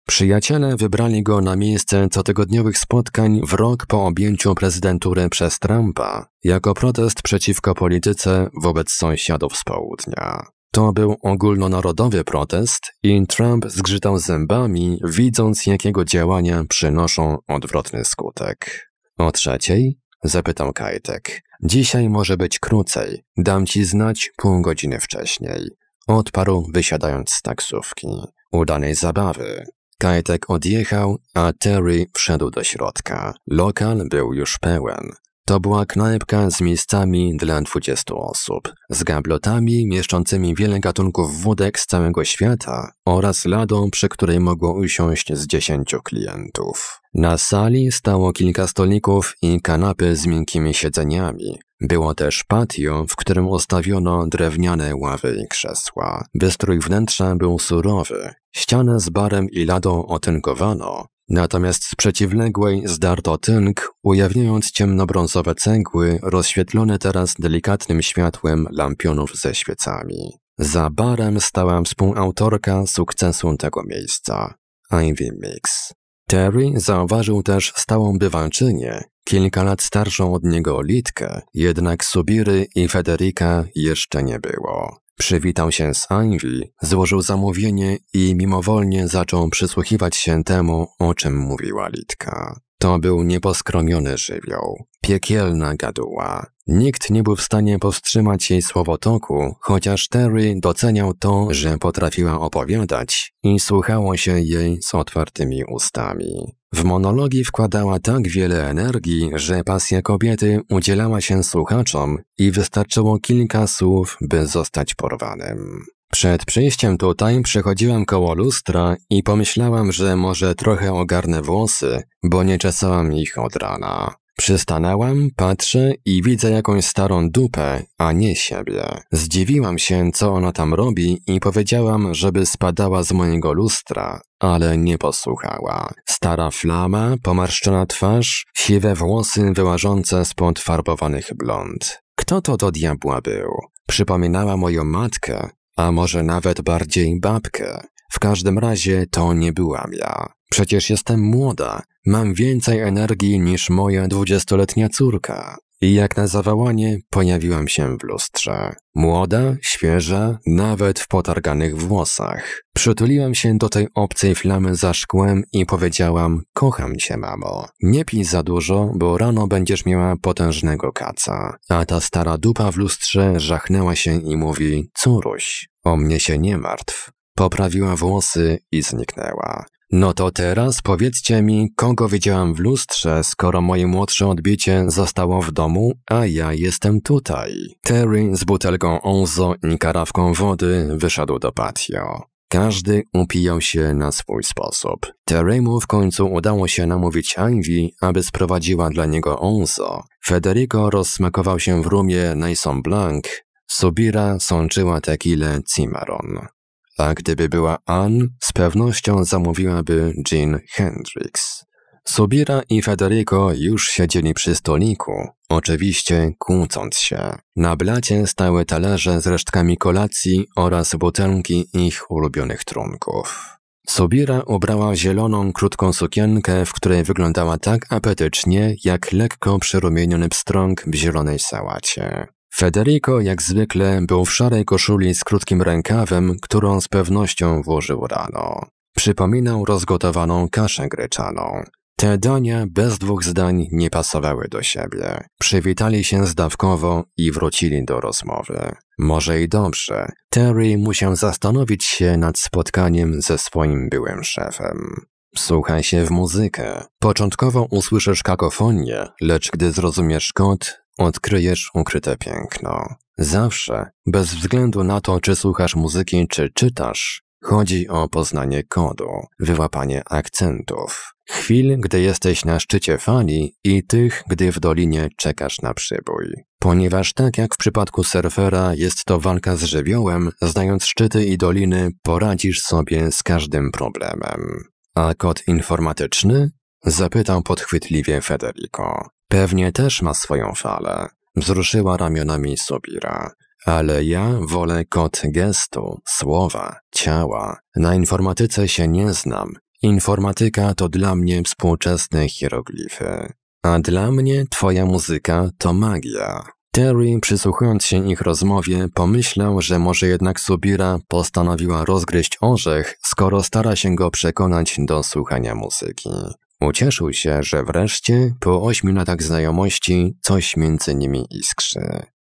Przyjaciele wybrali go na miejsce cotygodniowych spotkań w rok po objęciu prezydentury przez Trumpa, jako protest przeciwko polityce wobec sąsiadów z południa. To był ogólnonarodowy protest i Trump zgrzytał zębami, widząc jakiego działania przynoszą odwrotny skutek. O trzeciej? Zapytał Kajtek. Dzisiaj może być krócej, dam ci znać pół godziny wcześniej. Odparł, wysiadając z taksówki. Udanej zabawy. Kajtek odjechał, a Terry wszedł do środka. Lokal był już pełen. To była knajpka z miejscami dla 20 osób, z gablotami mieszczącymi wiele gatunków wódek z całego świata oraz ladą, przy której mogło usiąść z 10 klientów. Na sali stało kilka stolików i kanapy z miękkimi siedzeniami. Było też patio, w którym ustawiono drewniane ławy i krzesła. Wystrój wnętrza był surowy. Ścianę z barem i ladą otynkowano, Natomiast z przeciwległej zdarto tynk, ujawniając ciemnobrązowe cegły, rozświetlone teraz delikatnym światłem lampionów ze świecami. Za barem stała współautorka sukcesu tego miejsca, Ivy Mix. Terry zauważył też stałą bywalczynię, kilka lat starszą od niego Litkę, jednak Subiry i Federica jeszcze nie było. Przywitał się z Ivy, złożył zamówienie i mimowolnie zaczął przysłuchiwać się temu, o czym mówiła Litka. To był nieposkromiony żywioł, piekielna gaduła. Nikt nie był w stanie powstrzymać jej słowotoku, chociaż Terry doceniał to, że potrafiła opowiadać i słuchało się jej z otwartymi ustami. W monologi wkładała tak wiele energii, że pasja kobiety udzielała się słuchaczom i wystarczyło kilka słów, by zostać porwanym. Przed przyjściem tutaj przechodziłam koło lustra i pomyślałam, że może trochę ogarnę włosy, bo nie czesałam ich od rana. Przystanęłam, patrzę i widzę jakąś starą dupę, a nie siebie. Zdziwiłam się, co ona tam robi i powiedziałam, żeby spadała z mojego lustra, ale nie posłuchała. Stara flama, pomarszczona twarz, siwe włosy wyłażące spod farbowanych blond. Kto to do diabła był? Przypominała moją matkę, a może nawet bardziej babkę. W każdym razie to nie byłam ja. Przecież jestem młoda, mam więcej energii niż moja dwudziestoletnia córka i jak na zawołanie pojawiłam się w lustrze. Młoda, świeża, nawet w potarganych włosach. Przytuliłam się do tej obcej flamy za szkłem i powiedziałam: Kocham cię, mamo. Nie pij za dużo, bo rano będziesz miała potężnego kaca. A ta stara dupa w lustrze żachnęła się i mówi: Córuś, o mnie się nie martw. Poprawiła włosy i zniknęła. No to teraz powiedzcie mi, kogo widziałam w lustrze, skoro moje młodsze odbicie zostało w domu, a ja jestem tutaj. Terry z butelką onzo i karawką wody wyszedł do patio. Każdy upijał się na swój sposób. Terrymu w końcu udało się namówić Ivy, aby sprowadziła dla niego onzo. Federico rozsmakował się w rumie Naison Blanc, Subira sączyła tequilę Cimarron. A gdyby była Ann, z pewnością zamówiłaby Jean Hendricks. Sobira i Federico już siedzieli przy stoliku, oczywiście kłócąc się. Na blacie stały talerze z resztkami kolacji oraz butelki ich ulubionych trunków. Sobira ubrała zieloną, krótką sukienkę, w której wyglądała tak apetycznie, jak lekko przerumieniony pstrąg w zielonej sałacie. Federico jak zwykle był w szarej koszuli z krótkim rękawem, którą z pewnością włożył rano. Przypominał rozgotowaną kaszę gryczaną. Te dania bez dwóch zdań nie pasowały do siebie. Przywitali się zdawkowo i wrócili do rozmowy. Może i dobrze. Terry musiał zastanowić się nad spotkaniem ze swoim byłym szefem. Słuchaj się w muzykę. Początkowo usłyszysz kakofonię, lecz gdy zrozumiesz kod, odkryjesz ukryte piękno. Zawsze, bez względu na to, czy słuchasz muzyki, czy czytasz, chodzi o poznanie kodu, wyłapanie akcentów. Chwil, gdy jesteś na szczycie fali i tych, gdy w dolinie czekasz na przybój. Ponieważ tak jak w przypadku surfera jest to walka z żywiołem, znając szczyty i doliny, poradzisz sobie z każdym problemem. A kod informatyczny? Zapytał podchwytliwie Federico. Pewnie też ma swoją falę. Wzruszyła ramionami Subira, Ale ja wolę kod gestu, słowa, ciała. Na informatyce się nie znam. Informatyka to dla mnie współczesne hieroglify. A dla mnie twoja muzyka to magia. Terry, przysłuchując się ich rozmowie, pomyślał, że może jednak Subira postanowiła rozgryźć orzech, skoro stara się go przekonać do słuchania muzyki. Ucieszył się, że wreszcie, po ośmiu latach znajomości, coś między nimi iskrzy.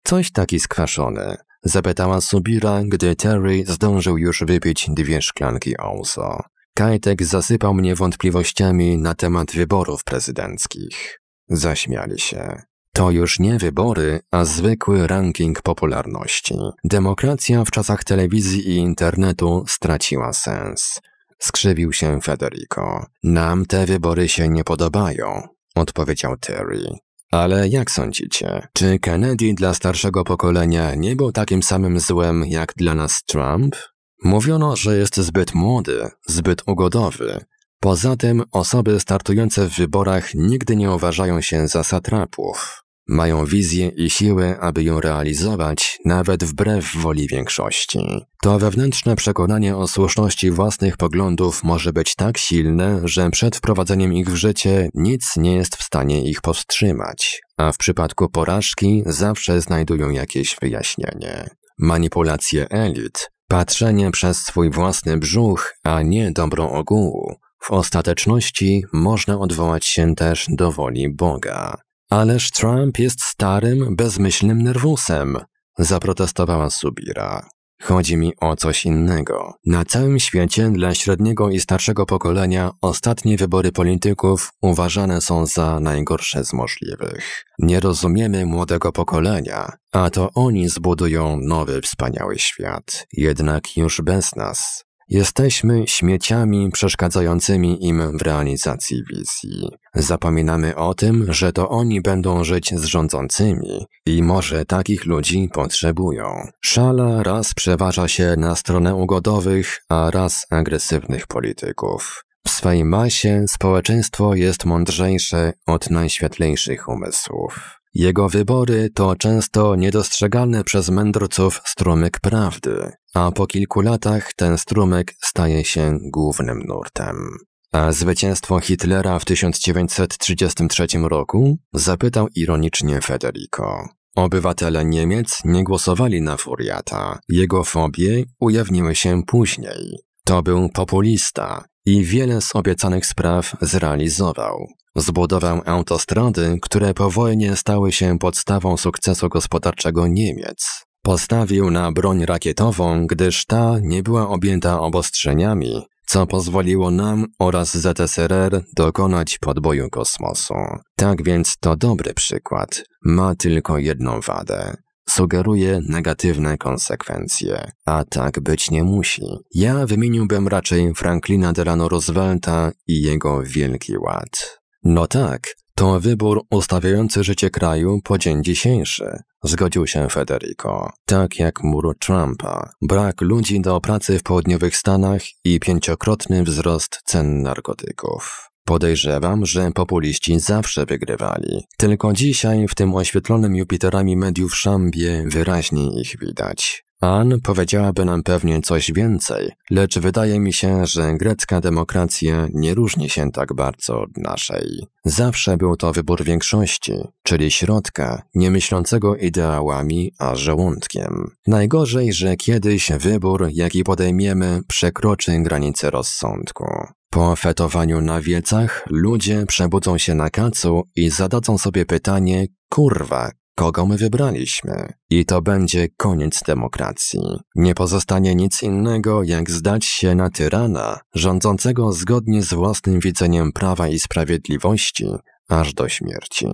Coś taki skwaszony. Zapytała Subira, gdy Terry zdążył już wypić dwie szklanki ouzo. Kajtek zasypał mnie wątpliwościami na temat wyborów prezydenckich. Zaśmiali się. To już nie wybory, a zwykły ranking popularności. Demokracja w czasach telewizji i internetu straciła sens. Skrzywił się Federico. Nam te wybory się nie podobają, odpowiedział Terry. Ale jak sądzicie, czy Kennedy dla starszego pokolenia nie był takim samym złem jak dla nas Trump? Mówiono, że jest zbyt młody, zbyt ugodowy. Poza tym osoby startujące w wyborach nigdy nie uważają się za satrapów. Mają wizję i siłę, aby ją realizować, nawet wbrew woli większości. To wewnętrzne przekonanie o słuszności własnych poglądów może być tak silne, że przed wprowadzeniem ich w życie nic nie jest w stanie ich powstrzymać, a w przypadku porażki zawsze znajdują jakieś wyjaśnienie. Manipulacje elit, patrzenie przez swój własny brzuch, a nie dobro ogółu, w ostateczności można odwołać się też do woli Boga. Ależ Trump jest starym, bezmyślnym nerwusem, zaprotestowała Subira. Chodzi mi o coś innego. Na całym świecie dla średniego i starszego pokolenia ostatnie wybory polityków uważane są za najgorsze z możliwych. Nie rozumiemy młodego pokolenia, a to oni zbudują nowy wspaniały świat, jednak już bez nas. Jesteśmy śmieciami przeszkadzającymi im w realizacji wizji. Zapominamy o tym, że to oni będą żyć z rządzącymi i może takich ludzi potrzebują. Szala raz przeważa się na stronę ugodowych, a raz agresywnych polityków. W swej masie społeczeństwo jest mądrzejsze od najświetlejszych umysłów. Jego wybory to często niedostrzegalne przez mędrców strumyk prawdy, a po kilku latach ten strumyk staje się głównym nurtem. A zwycięstwo Hitlera w 1933 roku? Zapytał ironicznie Federico. Obywatele Niemiec nie głosowali na Furiata. Jego fobie ujawniły się później. To był populista i wiele z obiecanych spraw zrealizował. Zbudował autostrady, które po wojnie stały się podstawą sukcesu gospodarczego Niemiec. Postawił na broń rakietową, gdyż ta nie była objęta obostrzeniami, co pozwoliło nam oraz ZSRR dokonać podboju kosmosu. Tak więc to dobry przykład. Ma tylko jedną wadę. Sugeruje negatywne konsekwencje, a tak być nie musi. Ja wymieniłbym raczej Franklina Delano Roosevelta i jego Wielki Ład. No tak, to wybór ustawiający życie kraju po dzień dzisiejszy. Zgodził się Federico. Tak jak mur Trumpa, brak ludzi do pracy w południowych Stanach i pięciokrotny wzrost cen narkotyków. Podejrzewam, że populiści zawsze wygrywali. Tylko dzisiaj w tym oświetlonym Jupiterami mediów szambie wyraźnie ich widać. Ann powiedziałaby nam pewnie coś więcej, lecz wydaje mi się, że grecka demokracja nie różni się tak bardzo od naszej. Zawsze był to wybór większości, czyli środka, nie myślącego ideałami, a żołądkiem. Najgorzej, że kiedyś wybór, jaki podejmiemy, przekroczy granice rozsądku. Po fetowaniu na wiecach ludzie przebudzą się na kacu i zadadzą sobie pytanie, kurwa, kogo my wybraliśmy. I to będzie koniec demokracji. Nie pozostanie nic innego, jak zdać się na tyrana, rządzącego zgodnie z własnym widzeniem prawa i sprawiedliwości, aż do śmierci.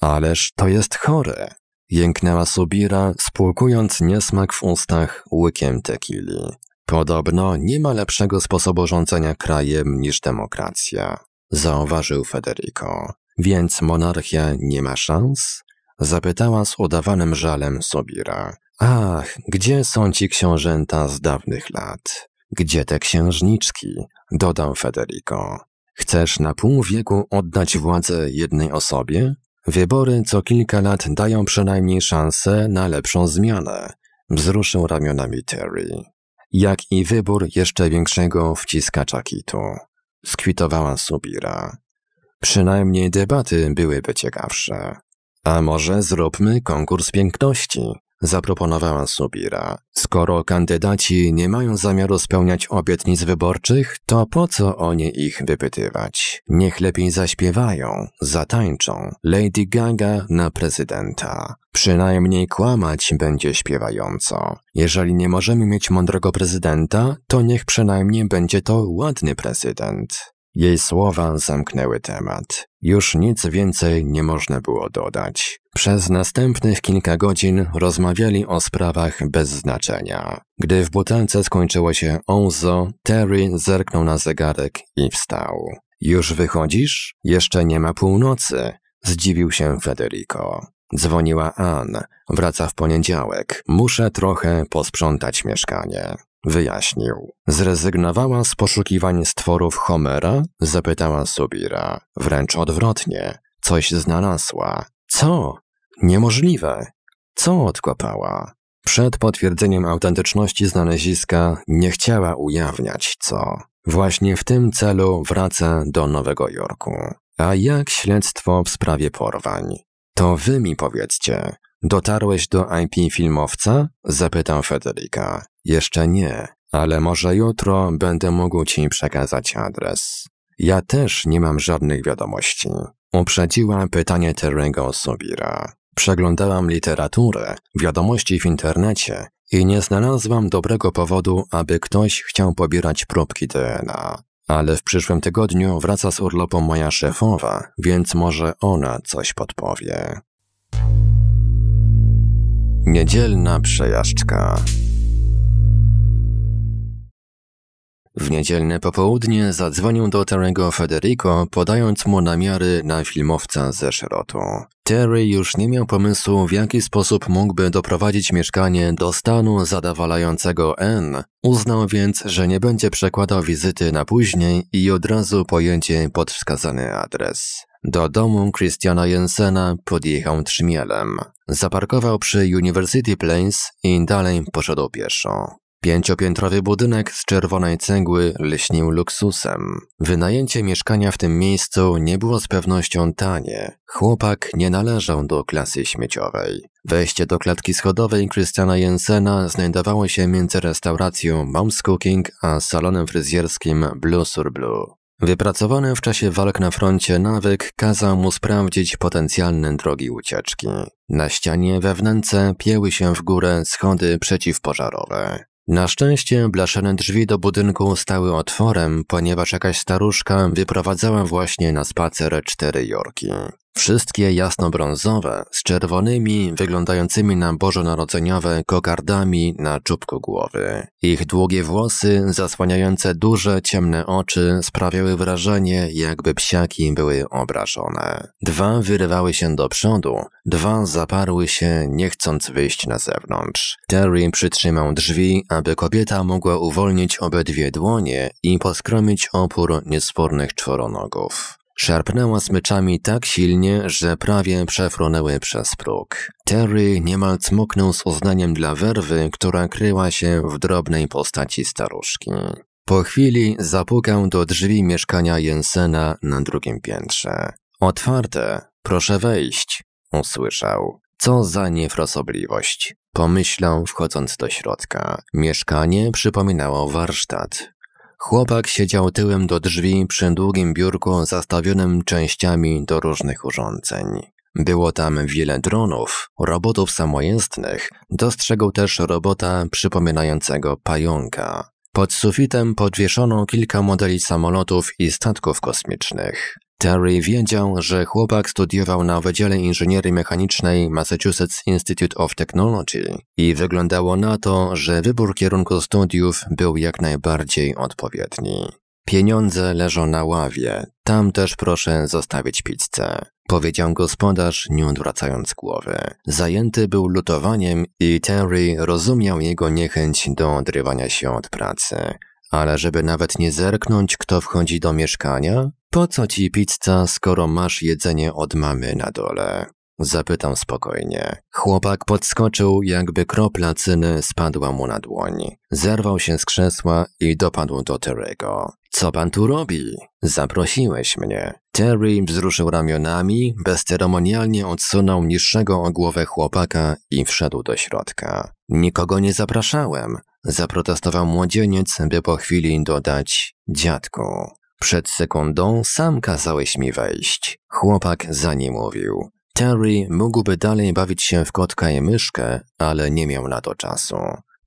Ależ to jest chore! Jęknęła Subira, spłukując niesmak w ustach łykiem tekili. Podobno nie ma lepszego sposobu rządzenia krajem niż demokracja, zauważył Federico. Więc monarchia nie ma szans? Zapytała z udawanym żalem Sobira. Ach, gdzie są ci książęta z dawnych lat? Gdzie te księżniczki? Dodał Federico. Chcesz na pół wieku oddać władzę jednej osobie? Wybory co kilka lat dają przynajmniej szansę na lepszą zmianę. Wzruszył ramionami Terry. Jak i wybór jeszcze większego wciskacza kitu. Skwitowała Subira. Przynajmniej debaty byłyby ciekawsze. A może zróbmy konkurs piękności? Zaproponowała Subira. Skoro kandydaci nie mają zamiaru spełniać obietnic wyborczych, to po co o nie ich wypytywać? Niech lepiej zaśpiewają, zatańczą Lady Gaga na prezydenta. Przynajmniej kłamać będzie śpiewająco. Jeżeli nie możemy mieć mądrego prezydenta, to niech przynajmniej będzie to ładny prezydent. Jej słowa zamknęły temat. Już nic więcej nie można było dodać. Przez następnych kilka godzin rozmawiali o sprawach bez znaczenia. Gdy w butelce skończyło się onzo, Terry zerknął na zegarek i wstał. Już wychodzisz? Jeszcze nie ma północy, zdziwił się Federico. Dzwoniła Ann. Wraca w poniedziałek. Muszę trochę posprzątać mieszkanie. Wyjaśnił. Zrezygnowała z poszukiwań stworów Homera? Zapytała Subira. Wręcz odwrotnie. Coś znalazła. Co? Niemożliwe. Co odkopała? Przed potwierdzeniem autentyczności znaleziska nie chciała ujawniać co. Właśnie w tym celu wraca do Nowego Jorku. A jak śledztwo w sprawie porwań? To wy mi powiedzcie, Dotarłeś do IP filmowca? Zapytał Federica. Jeszcze nie, ale może jutro będę mógł ci przekazać adres. Ja też nie mam żadnych wiadomości. Uprzedziła pytanie Terego Subira. Przeglądałam literaturę, wiadomości w internecie i nie znalazłam dobrego powodu, aby ktoś chciał pobierać próbki DNA. Ale w przyszłym tygodniu wraca z urlopu moja szefowa, więc może ona coś podpowie. Niedzielna przejażdżka. W niedzielne popołudnie zadzwonił do Terry'ego Federico, podając mu namiary na filmowca ze szerotu. Terry już nie miał pomysłu, w jaki sposób mógłby doprowadzić mieszkanie do stanu zadawalającego N. Uznał więc, że nie będzie przekładał wizyty na później i od razu pojęcie pod wskazany adres. Do domu Christiana Jensena podjechał trzmielem. Zaparkował przy University Plains i dalej poszedł pieszo. Pięciopiętrowy budynek z czerwonej cegły lśnił luksusem. Wynajęcie mieszkania w tym miejscu nie było z pewnością tanie. Chłopak nie należał do klasy śmieciowej. Wejście do klatki schodowej Christiana Jensena znajdowało się między restauracją Mom's Cooking a salonem fryzjerskim Blue Sur Blue. Wypracowany w czasie walk na froncie nawyk kazał mu sprawdzić potencjalne drogi ucieczki. Na ścianie wewnętrzne pięły pieły się w górę schody przeciwpożarowe. Na szczęście blaszane drzwi do budynku stały otworem, ponieważ jakaś staruszka wyprowadzała właśnie na spacer cztery jorki. Wszystkie jasnobrązowe, z czerwonymi, wyglądającymi na bożonarodzeniowe kokardami na czubku głowy. Ich długie włosy, zasłaniające duże, ciemne oczy, sprawiały wrażenie, jakby psiaki były obrażone. Dwa wyrywały się do przodu, dwa zaparły się, nie chcąc wyjść na zewnątrz. Terry przytrzymał drzwi, aby kobieta mogła uwolnić obydwie dłonie i poskromić opór niespornych czworonogów. Szarpnęła smyczami tak silnie, że prawie przefronęły przez próg. Terry niemal cmoknął z uznaniem dla werwy, która kryła się w drobnej postaci staruszki. Po chwili zapukał do drzwi mieszkania Jensena na drugim piętrze. Otwarte, proszę wejść, usłyszał. Co za niefrasobliwość, pomyślał wchodząc do środka. Mieszkanie przypominało warsztat, Chłopak siedział tyłem do drzwi przy długim biurku zastawionym częściami do różnych urządzeń. Było tam wiele dronów, robotów samojezdnych, dostrzegł też robota przypominającego pająka. Pod sufitem podwieszono kilka modeli samolotów i statków kosmicznych. Terry wiedział, że chłopak studiował na Wydziale Inżynierii Mechanicznej Massachusetts Institute of Technology i wyglądało na to, że wybór kierunku studiów był jak najbardziej odpowiedni. Pieniądze leżą na ławie, tam też proszę zostawić pizzę. Powiedział gospodarz, nie odwracając głowy. Zajęty był lutowaniem i Terry rozumiał jego niechęć do odrywania się od pracy. Ale żeby nawet nie zerknąć, kto wchodzi do mieszkania, po co ci pizza, skoro masz jedzenie od mamy na dole? Zapytał spokojnie. Chłopak podskoczył, jakby kropla cyny spadła mu na dłoń. Zerwał się z krzesła i dopadł do Terry'ego. Co pan tu robi? Zaprosiłeś mnie. Terry wzruszył ramionami, bezceremonialnie odsunął niższego o głowę chłopaka i wszedł do środka. Nikogo nie zapraszałem. Zaprotestował młodzieniec, by po chwili dodać dziadku. Przed sekundą sam kazałeś mi wejść. Chłopak za nie mówił. Terry mógłby dalej bawić się w kotka i myszkę, ale nie miał na to czasu.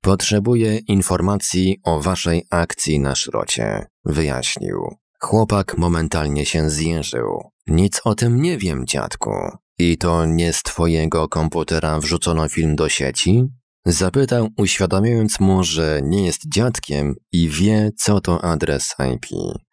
Potrzebuję informacji o waszej akcji na szrocie, wyjaśnił. Chłopak momentalnie się zjeżył. Nic o tym nie wiem, dziadku. I to nie z twojego komputera wrzucono film do sieci? Zapytał, uświadamiając mu, że nie jest dziadkiem i wie, co to adres IP.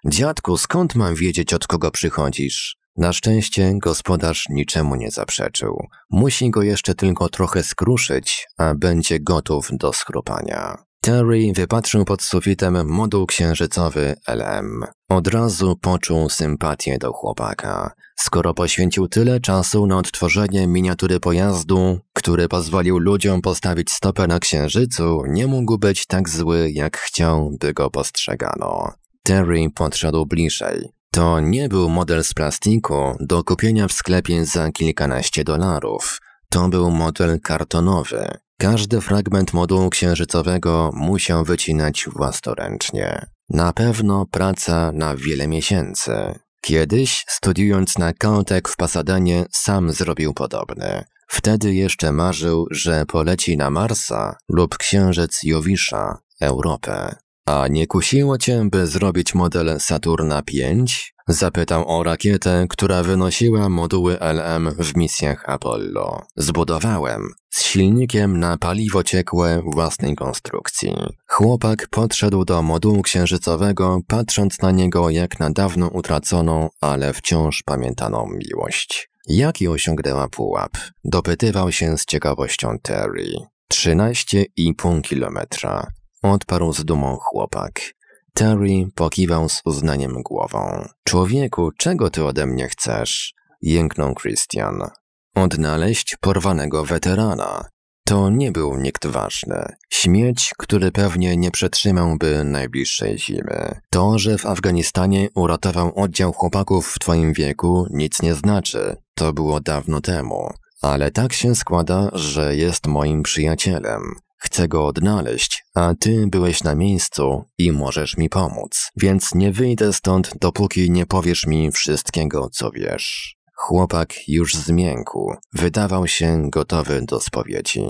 Dziadku, skąd mam wiedzieć, od kogo przychodzisz? Na szczęście gospodarz niczemu nie zaprzeczył. Musi go jeszcze tylko trochę skruszyć, a będzie gotów do skrupania. Terry wypatrzył pod sufitem moduł księżycowy LM. Od razu poczuł sympatię do chłopaka. Skoro poświęcił tyle czasu na odtworzenie miniatury pojazdu, który pozwolił ludziom postawić stopę na księżycu, nie mógł być tak zły, jak chciał, by go postrzegano. Terry podszedł bliżej. To nie był model z plastiku do kupienia w sklepie za kilkanaście dolarów. To był model kartonowy. Każdy fragment modułu księżycowego musiał wycinać własnoręcznie. Na pewno praca na wiele miesięcy. Kiedyś, studiując na Caltech w Pasadenie, sam zrobił podobny. Wtedy jeszcze marzył, że poleci na Marsa lub księżyc Jowisza, Europę. A nie kusiło cię, by zrobić model Saturna 5? Zapytał o rakietę, która wynosiła moduły LM w misjach Apollo. Zbudowałem z silnikiem na paliwo ciekłe własnej konstrukcji. Chłopak podszedł do modułu księżycowego, patrząc na niego jak na dawno utraconą, ale wciąż pamiętaną miłość. Jaki osiągnęła pułap? Dopytywał się z ciekawością Terry. Trzynaście i pół kilometra. Odparł z dumą chłopak. Terry pokiwał z uznaniem głową. Człowieku, czego ty ode mnie chcesz? Jęknął Christian. Odnaleźć porwanego weterana. To nie był nikt ważny. Śmieć, który pewnie nie przetrzymałby najbliższej zimy. To, że w Afganistanie uratował oddział chłopaków w twoim wieku, nic nie znaczy. To było dawno temu. Ale tak się składa, że jest moim przyjacielem. Chcę go odnaleźć, a ty byłeś na miejscu i możesz mi pomóc, więc nie wyjdę stąd, dopóki nie powiesz mi wszystkiego, co wiesz. Chłopak już zmiękł, wydawał się gotowy do spowiedzi.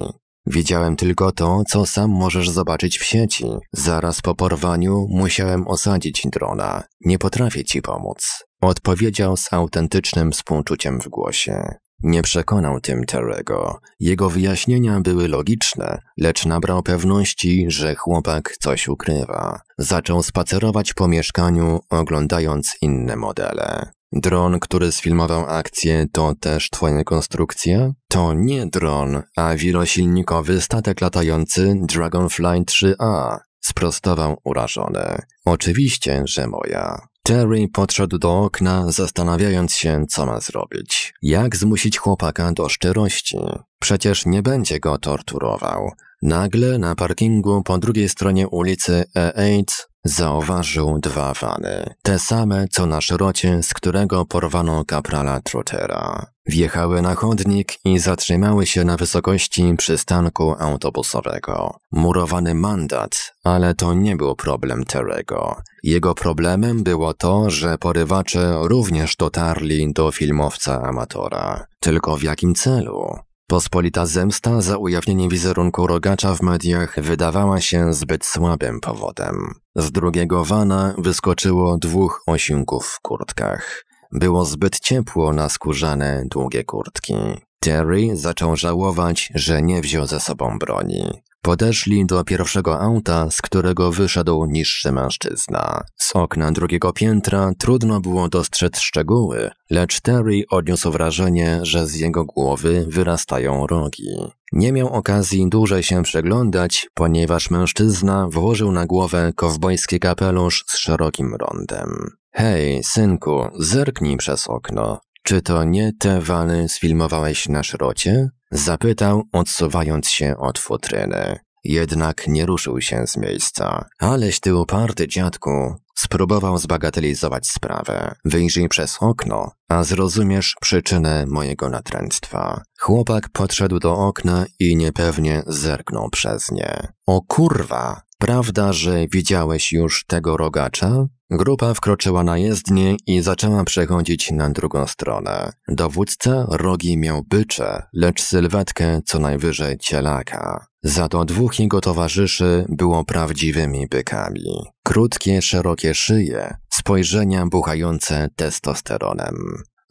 Wiedziałem tylko to, co sam możesz zobaczyć w sieci. Zaraz po porwaniu musiałem osadzić drona. Nie potrafię ci pomóc. Odpowiedział z autentycznym współczuciem w głosie. Nie przekonał tym Terego. Jego wyjaśnienia były logiczne, lecz nabrał pewności, że chłopak coś ukrywa. Zaczął spacerować po mieszkaniu, oglądając inne modele. Dron, który sfilmował akcję, to też twoja konstrukcja? To nie dron, a wielosilnikowy statek latający Dragonfly 3A, sprostował urażony. Oczywiście, że moja. Terry podszedł do okna, zastanawiając się, co ma zrobić. Jak zmusić chłopaka do szczerości? Przecież nie będzie go torturował. Nagle na parkingu po drugiej stronie ulicy E8 Zauważył dwa wany, te same co na szrocie, z którego porwano kaprala Trottera. Wjechały na chodnik i zatrzymały się na wysokości przystanku autobusowego. Murowany mandat, ale to nie był problem Terego. Jego problemem było to, że porywacze również dotarli do filmowca amatora. Tylko w jakim celu? Pospolita zemsta za ujawnienie wizerunku rogacza w mediach wydawała się zbyt słabym powodem. Z drugiego wana wyskoczyło dwóch osiłków w kurtkach. Było zbyt ciepło na skórzane, długie kurtki. Terry zaczął żałować, że nie wziął ze sobą broni. Podeszli do pierwszego auta, z którego wyszedł niższy mężczyzna. Z okna drugiego piętra trudno było dostrzec szczegóły, lecz Terry odniósł wrażenie, że z jego głowy wyrastają rogi. Nie miał okazji dłużej się przeglądać, ponieważ mężczyzna włożył na głowę kowbojski kapelusz z szerokim rondem. Hej, synku, zerknij przez okno. Czy to nie te wany sfilmowałeś na szrocie? Zapytał, odsuwając się od futryny. Jednak nie ruszył się z miejsca. Aleś ty uparty, dziadku. Spróbował zbagatelizować sprawę. Wyjrzyj przez okno, a zrozumiesz przyczynę mojego natręctwa. Chłopak podszedł do okna i niepewnie zerknął przez nie. O kurwa! Prawda, że widziałeś już tego rogacza? Grupa wkroczyła na jezdnię i zaczęła przechodzić na drugą stronę. Dowódca rogi miał bycze, lecz sylwetkę co najwyżej cielaka. Za to dwóch jego towarzyszy było prawdziwymi bykami. Krótkie, szerokie szyje, spojrzenia buchające testosteronem.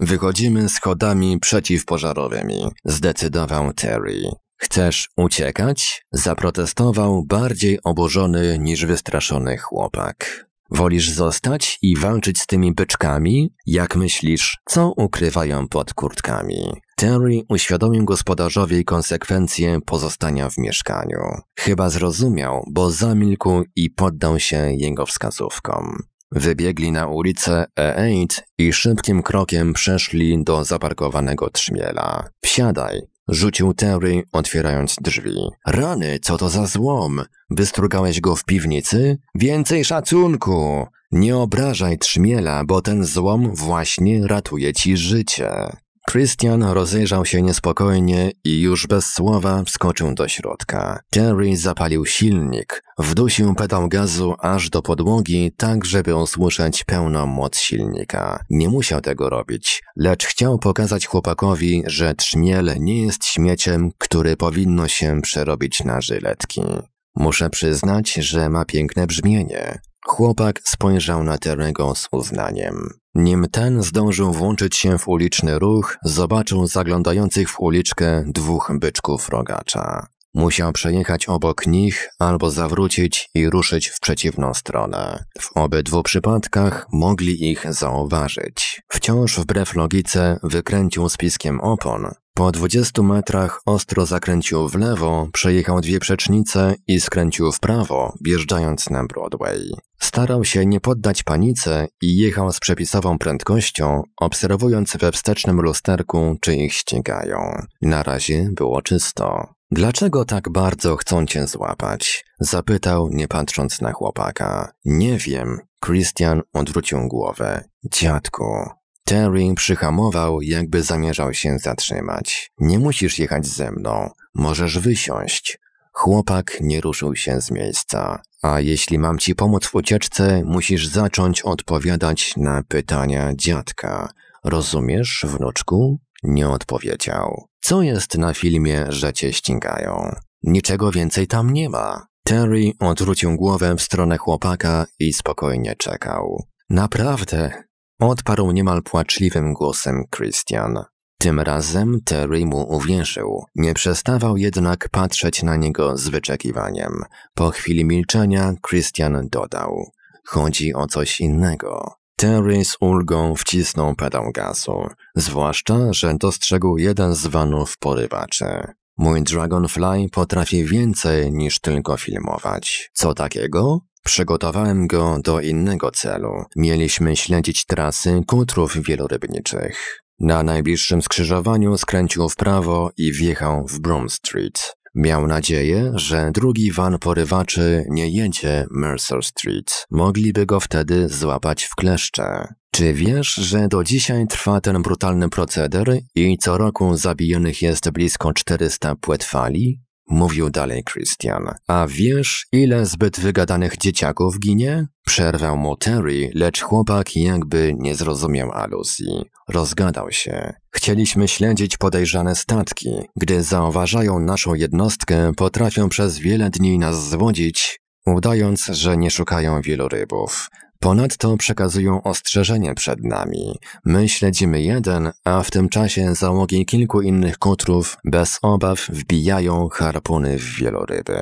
Wychodzimy schodami przeciwpożarowymi, zdecydował Terry. Chcesz uciekać? Zaprotestował bardziej oburzony niż wystraszony chłopak. Wolisz zostać i walczyć z tymi byczkami? Jak myślisz, co ukrywają pod kurtkami? Terry uświadomił gospodarzowi konsekwencje pozostania w mieszkaniu. Chyba zrozumiał, bo zamilkł i poddał się jego wskazówkom. Wybiegli na ulicę E8 i szybkim krokiem przeszli do zaparkowanego trzmiela. Wsiadaj, Rzucił Terry, otwierając drzwi. Rany, co to za złom? Wystrugałeś go w piwnicy? Więcej szacunku! Nie obrażaj trzmiela, bo ten złom właśnie ratuje ci życie. Christian rozejrzał się niespokojnie i już bez słowa wskoczył do środka. Terry zapalił silnik, wdusił pedał gazu aż do podłogi, tak żeby usłyszeć pełną moc silnika. Nie musiał tego robić, lecz chciał pokazać chłopakowi, że trzmiel nie jest śmieciem, który powinno się przerobić na żyletki. Muszę przyznać, że ma piękne brzmienie. Chłopak spojrzał na Terego z uznaniem. Nim ten zdążył włączyć się w uliczny ruch, zobaczył zaglądających w uliczkę dwóch byczków rogacza. Musiał przejechać obok nich albo zawrócić i ruszyć w przeciwną stronę. W obydwu przypadkach mogli ich zauważyć. Wciąż wbrew logice wykręcił spiskiem opon. Po 20 metrach ostro zakręcił w lewo, przejechał dwie przecznice i skręcił w prawo, wjeżdżając na Broadway. Starał się nie poddać panice i jechał z przepisową prędkością, obserwując we wstecznym lusterku, czy ich ścigają. Na razie było czysto. Dlaczego tak bardzo chcą cię złapać? Zapytał, nie patrząc na chłopaka. Nie wiem. Christian odwrócił głowę. Dziadku. Terry przyhamował, jakby zamierzał się zatrzymać. Nie musisz jechać ze mną. Możesz wysiąść. Chłopak nie ruszył się z miejsca. A jeśli mam ci pomóc w ucieczce, musisz zacząć odpowiadać na pytania dziadka. Rozumiesz, wnuczku? Nie odpowiedział. Co jest na filmie, że cię ścigają? Niczego więcej tam nie ma. Terry odwrócił głowę w stronę chłopaka i spokojnie czekał. Naprawdę? Odparł niemal płaczliwym głosem Christian. Tym razem Terry mu uwierzył. Nie przestawał jednak patrzeć na niego z wyczekiwaniem. Po chwili milczenia Christian dodał. Chodzi o coś innego. Terry z ulgą wcisnął pedał gazu, zwłaszcza, że dostrzegł jeden z vanów porywaczy. Mój Dragonfly potrafi więcej niż tylko filmować. Co takiego? Przygotowałem go do innego celu. Mieliśmy śledzić trasy kutrów wielorybniczych. Na najbliższym skrzyżowaniu skręcił w prawo i wjechał w Broom Street. Miał nadzieję, że drugi van porywaczy nie jedzie Mercer Street. Mogliby go wtedy złapać w kleszcze. Czy wiesz, że do dzisiaj trwa ten brutalny proceder i co roku zabijonych jest blisko 400 płetwali? Mówił dalej Christian. A wiesz, ile zbyt wygadanych dzieciaków ginie? Przerwał mu Terry, lecz chłopak jakby nie zrozumiał aluzji. Rozgadał się. Chcieliśmy śledzić podejrzane statki. Gdy zauważają naszą jednostkę, potrafią przez wiele dni nas zwodzić, udając, że nie szukają wielorybów. Ponadto przekazują ostrzeżenie przed nami. My śledzimy jeden, a w tym czasie załogi kilku innych kotrów bez obaw wbijają harpuny w wieloryby.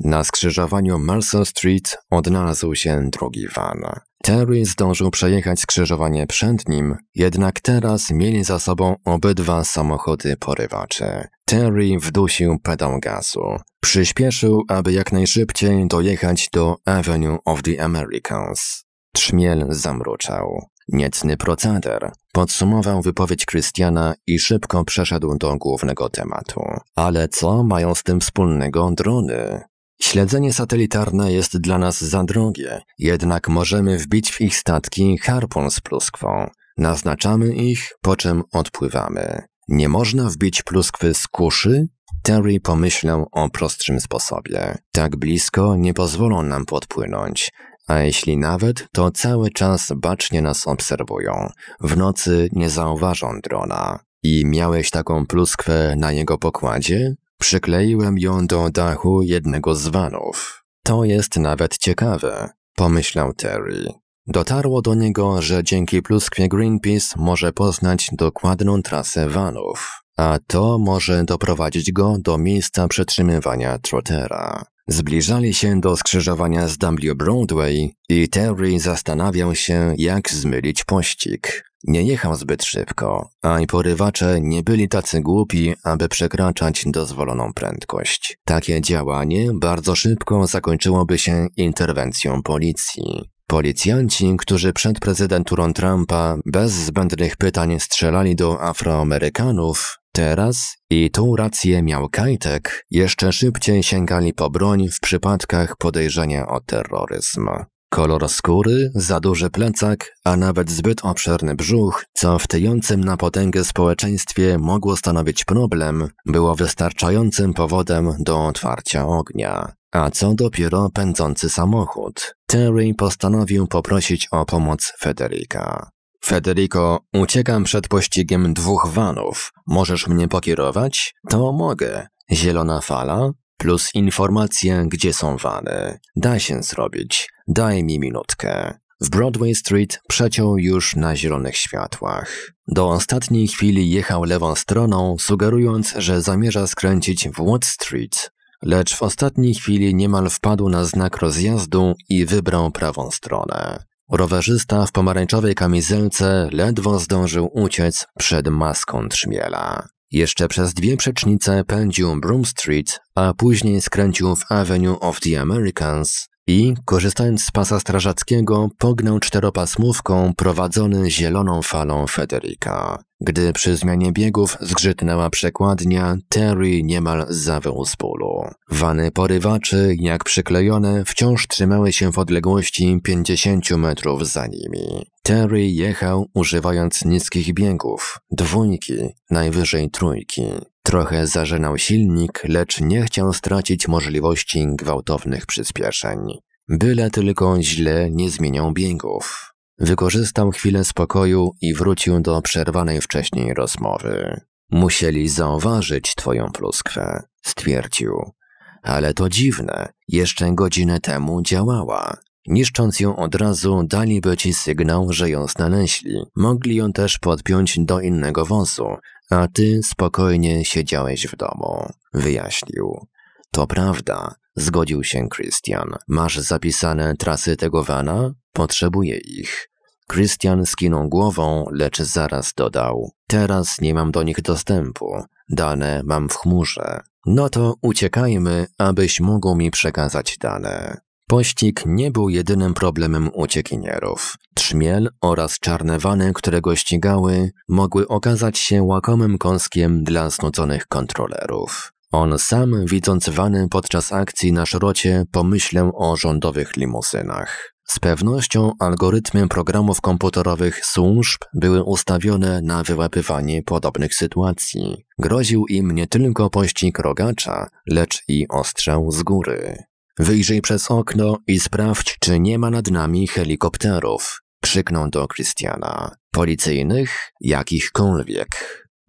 Na skrzyżowaniu Mercer Street odnalazł się drugi van. Terry zdążył przejechać skrzyżowanie przed nim, jednak teraz mieli za sobą obydwa samochody porywacze. Terry wdusił pedał gazu. Przyspieszył, aby jak najszybciej dojechać do Avenue of the Americans. Trzmiel zamruczał. Niecny proceder podsumował wypowiedź Krystiana i szybko przeszedł do głównego tematu. Ale co mają z tym wspólnego drony? Śledzenie satelitarne jest dla nas za drogie, jednak możemy wbić w ich statki harpun z pluskwą. Naznaczamy ich, po czym odpływamy. Nie można wbić pluskwy z kuszy? Terry pomyślał o prostszym sposobie. Tak blisko nie pozwolą nam podpłynąć. A jeśli nawet, to cały czas bacznie nas obserwują. W nocy nie zauważą drona. I miałeś taką pluskwę na jego pokładzie? Przykleiłem ją do dachu jednego z vanów. To jest nawet ciekawe, pomyślał Terry. Dotarło do niego, że dzięki pluskwie Greenpeace może poznać dokładną trasę vanów, a to może doprowadzić go do miejsca przetrzymywania Trottera. Zbliżali się do skrzyżowania z W Broadway i Terry zastanawiał się, jak zmylić pościg. Nie jechał zbyt szybko, a i porywacze nie byli tacy głupi, aby przekraczać dozwoloną prędkość. Takie działanie bardzo szybko zakończyłoby się interwencją policji. Policjanci, którzy przed prezydenturą Trumpa bez zbędnych pytań strzelali do Afroamerykanów, Teraz, i tą rację miał Kajtek, jeszcze szybciej sięgali po broń w przypadkach podejrzenia o terroryzm. Kolor skóry, za duży plecak, a nawet zbyt obszerny brzuch, co w tyjącym na potęgę społeczeństwie mogło stanowić problem, było wystarczającym powodem do otwarcia ognia. A co dopiero pędzący samochód? Terry postanowił poprosić o pomoc Federica. Federico, uciekam przed pościgiem dwóch vanów. Możesz mnie pokierować? To mogę. Zielona fala plus informacja, gdzie są wany. Da się zrobić. Daj mi minutkę. W Broadway Street przeciął już na zielonych światłach. Do ostatniej chwili jechał lewą stroną, sugerując, że zamierza skręcić w Wood Street, lecz w ostatniej chwili niemal wpadł na znak rozjazdu i wybrał prawą stronę. Rowerzysta w pomarańczowej kamizelce ledwo zdążył uciec przed maską trzmiela. Jeszcze przez dwie przecznice pędził Broom Street, a później skręcił w Avenue of the Americans, i, korzystając z pasa strażackiego, pognał czteropasmówką prowadzony zieloną falą Federika. Gdy przy zmianie biegów zgrzytnęła przekładnia, Terry niemal zawył z bólu. Wany porywaczy, jak przyklejone, wciąż trzymały się w odległości 50 metrów za nimi. Terry jechał używając niskich biegów, dwójki, najwyżej trójki. Trochę zażenał silnik, lecz nie chciał stracić możliwości gwałtownych przyspieszeń. Byle tylko źle nie zmieniał biegów. Wykorzystał chwilę spokoju i wrócił do przerwanej wcześniej rozmowy. Musieli zauważyć twoją pluskwę, stwierdził. Ale to dziwne, jeszcze godzinę temu działała. Niszcząc ją od razu, daliby ci sygnał, że ją znaleźli. Mogli ją też podpiąć do innego wozu, a ty spokojnie siedziałeś w domu. Wyjaśnił. To prawda, zgodził się Christian. Masz zapisane trasy tego wana? Potrzebuję ich. Christian skinął głową, lecz zaraz dodał. Teraz nie mam do nich dostępu. Dane mam w chmurze. No to uciekajmy, abyś mógł mi przekazać dane. Pościg nie był jedynym problemem uciekinierów. Trzmiel oraz czarne wany, które go ścigały, mogły okazać się łakomym kąskiem dla znudzonych kontrolerów. On sam, widząc wany podczas akcji na szrocie, pomyślał o rządowych limuzynach. Z pewnością algorytmy programów komputerowych służb były ustawione na wyłapywanie podobnych sytuacji. Groził im nie tylko pościg rogacza, lecz i ostrzał z góry. Wyjrzyj przez okno i sprawdź, czy nie ma nad nami helikopterów. Krzyknął do Krystiana. Policyjnych? Jakichkolwiek.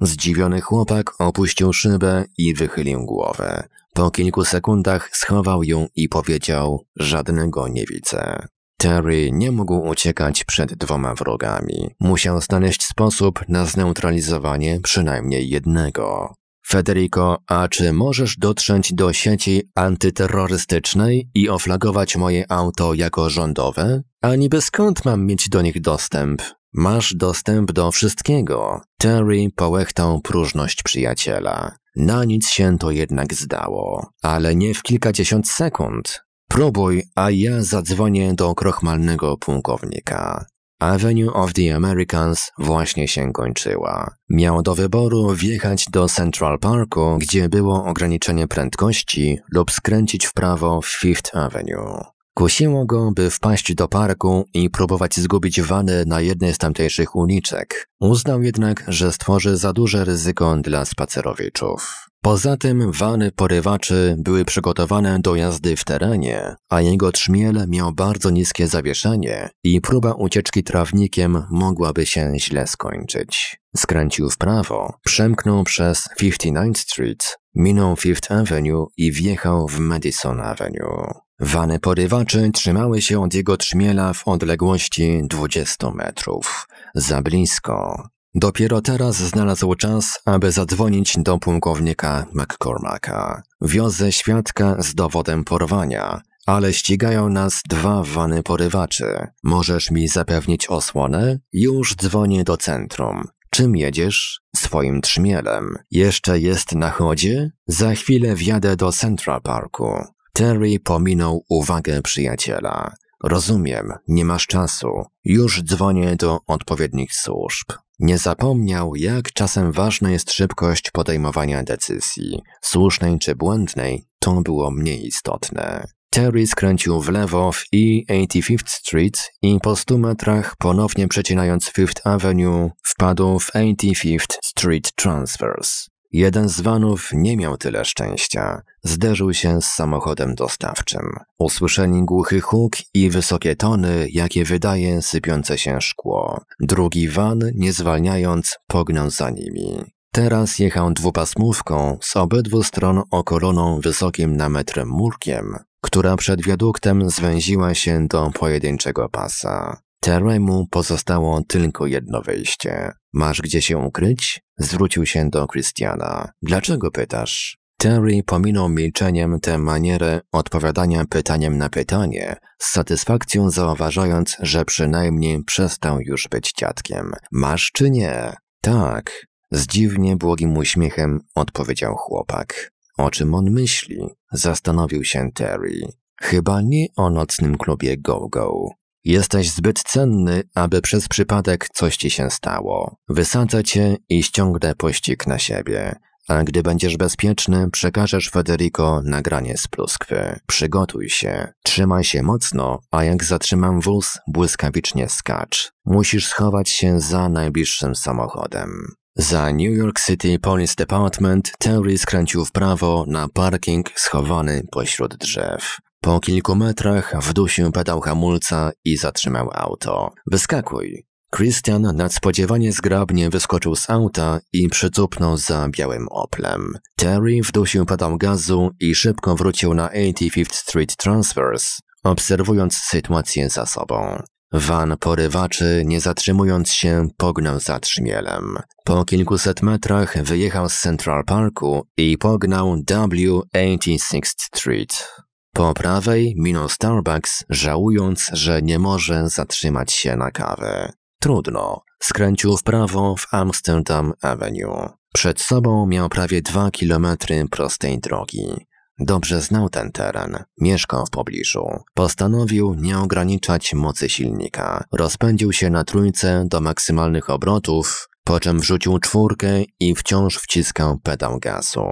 Zdziwiony chłopak opuścił szybę i wychylił głowę. Po kilku sekundach schował ją i powiedział: Żadnego nie widzę. Terry nie mógł uciekać przed dwoma wrogami. Musiał znaleźć sposób na zneutralizowanie przynajmniej jednego. Federico, a czy możesz dotrzeć do sieci antyterrorystycznej i oflagować moje auto jako rządowe? A niby skąd mam mieć do nich dostęp? Masz dostęp do wszystkiego. Terry połechtał próżność przyjaciela. Na nic się to jednak zdało, ale nie w kilkadziesiąt sekund. Próbuj, a ja zadzwonię do krochmalnego pułkownika. Avenue of the Americans właśnie się kończyła. Miał do wyboru wjechać do Central Parku, gdzie było ograniczenie prędkości, lub skręcić w prawo w Fifth Avenue. Kusiło go, by wpaść do parku i próbować zgubić Wanę na jednej z tamtejszych uliczek. Uznał jednak, że stworzy za duże ryzyko dla spacerowiczów. Poza tym wany porywaczy były przygotowane do jazdy w terenie, a jego trzmiel miał bardzo niskie zawieszenie i próba ucieczki trawnikiem mogłaby się źle skończyć. Skręcił w prawo, przemknął przez 59th Street, minął Fifth Avenue i wjechał w Madison Avenue. Wany porywaczy trzymały się od jego trzmiela w odległości 20 metrów. Za blisko. Dopiero teraz znalazł czas, aby zadzwonić do pułkownika McCormacka. Wiozę świadka z dowodem porwania, ale ścigają nas dwa wany porywaczy. Możesz mi zapewnić osłonę? Już dzwonię do centrum. Czym jedziesz? Swoim trzmielem. Jeszcze jest na chodzie? Za chwilę wjadę do Central Parku. Terry pominął uwagę przyjaciela. Rozumiem, nie masz czasu. Już dzwonię do odpowiednich służb. Nie zapomniał, jak czasem ważna jest szybkość podejmowania decyzji. Słusznej czy błędnej, to było mniej istotne. Terry skręcił w lewo w E85th Street i po 100 metrach, ponownie przecinając Fifth Avenue, wpadł w 85th Street Transfers. Jeden z vanów nie miał tyle szczęścia. Zderzył się z samochodem dostawczym. Usłyszeli głuchy huk i wysokie tony, jakie wydaje sypiące się szkło. Drugi van, nie zwalniając, pognął za nimi. Teraz jechał dwupasmówką z obydwu stron okoloną wysokim na metr murkiem, która przed wiaduktem zwęziła się do pojedynczego pasa. Teremu pozostało tylko jedno wyjście. Masz gdzie się ukryć? Zwrócił się do Christiana. Dlaczego pytasz? Terry pominął milczeniem tę manierę odpowiadania pytaniem na pytanie, z satysfakcją zauważając, że przynajmniej przestał już być dziadkiem. Masz czy nie? Tak. Z dziwnie błogim uśmiechem odpowiedział chłopak. O czym on myśli? Zastanowił się Terry. Chyba nie o nocnym klubie Go-Go. Jesteś zbyt cenny, aby przez przypadek coś ci się stało. Wysadza cię i ściągnę pościg na siebie. A gdy będziesz bezpieczny, przekażesz Federico nagranie z pluskwy. Przygotuj się. Trzymaj się mocno, a jak zatrzymam wóz, błyskawicznie skacz. Musisz schować się za najbliższym samochodem. Za New York City Police Department Terry skręcił w prawo na parking schowany pośród drzew. Po kilku metrach wdusił pedał hamulca i zatrzymał auto. Wyskakuj! Christian nadspodziewanie zgrabnie wyskoczył z auta i przycupnął za białym oplem. Terry wdusił pedał gazu i szybko wrócił na 85th Street Transverse, obserwując sytuację za sobą. Van porywaczy, nie zatrzymując się, pognał za trzmielem. Po kilkuset metrach wyjechał z Central Parku i pognał W86th Street. Po prawej minął Starbucks, żałując, że nie może zatrzymać się na kawę. Trudno. Skręcił w prawo w Amsterdam Avenue. Przed sobą miał prawie dwa kilometry prostej drogi. Dobrze znał ten teren, mieszkał w pobliżu. Postanowił nie ograniczać mocy silnika. Rozpędził się na trójce do maksymalnych obrotów, po czym wrzucił czwórkę i wciąż wciskał pedał gazu.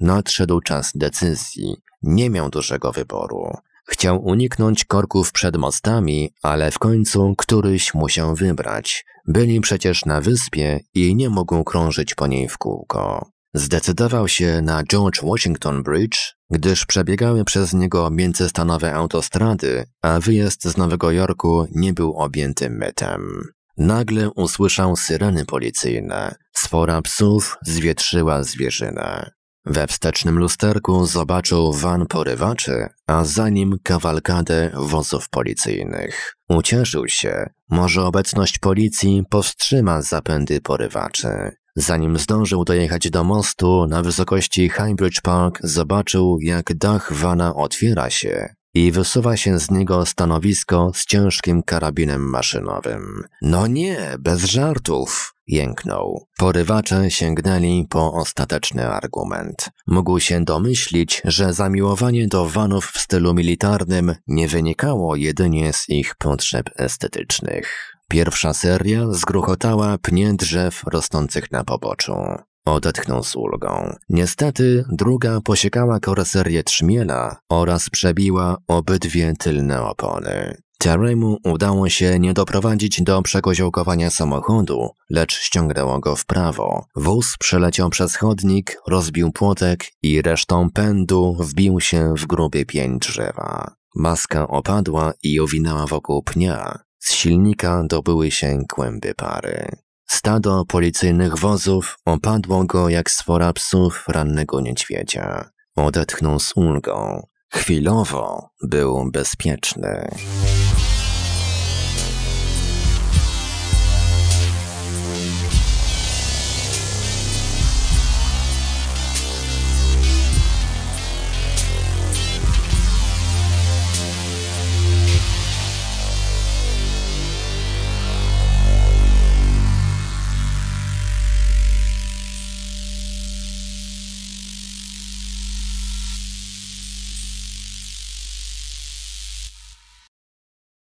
Nadszedł czas decyzji nie miał dużego wyboru. Chciał uniknąć korków przed mostami, ale w końcu któryś musiał wybrać. Byli przecież na wyspie i nie mogą krążyć po niej w kółko. Zdecydował się na George Washington Bridge, gdyż przebiegały przez niego międzystanowe autostrady, a wyjazd z Nowego Jorku nie był objęty mytem. Nagle usłyszał syreny policyjne. Sfora psów zwietrzyła zwierzynę. We wstecznym lusterku zobaczył van porywaczy, a za nim kawalkadę wozów policyjnych. Ucieszył się, może obecność policji powstrzyma zapędy porywaczy. Zanim zdążył dojechać do mostu na wysokości Highbridge Park, zobaczył jak dach wana otwiera się i wysuwa się z niego stanowisko z ciężkim karabinem maszynowym. No nie, bez żartów! jęknął. Porywacze sięgnęli po ostateczny argument. Mógł się domyślić, że zamiłowanie do vanów w stylu militarnym nie wynikało jedynie z ich potrzeb estetycznych. Pierwsza seria zgruchotała pnie drzew rosnących na poboczu. Odetchnął z ulgą. Niestety druga posiekała koryserię trzmiela oraz przebiła obydwie tylne opony. Teremu udało się nie doprowadzić do przekoziołkowania samochodu, lecz ściągnęło go w prawo. Wóz przeleciał przez chodnik, rozbił płotek i resztą pędu wbił się w gruby pień drzewa. Maska opadła i owinęła wokół pnia. Z silnika dobyły się kłęby pary. Stado policyjnych wozów opadło go jak sfora psów rannego niedźwiedzia. Odetchnął z ulgą. Chwilowo był bezpieczny.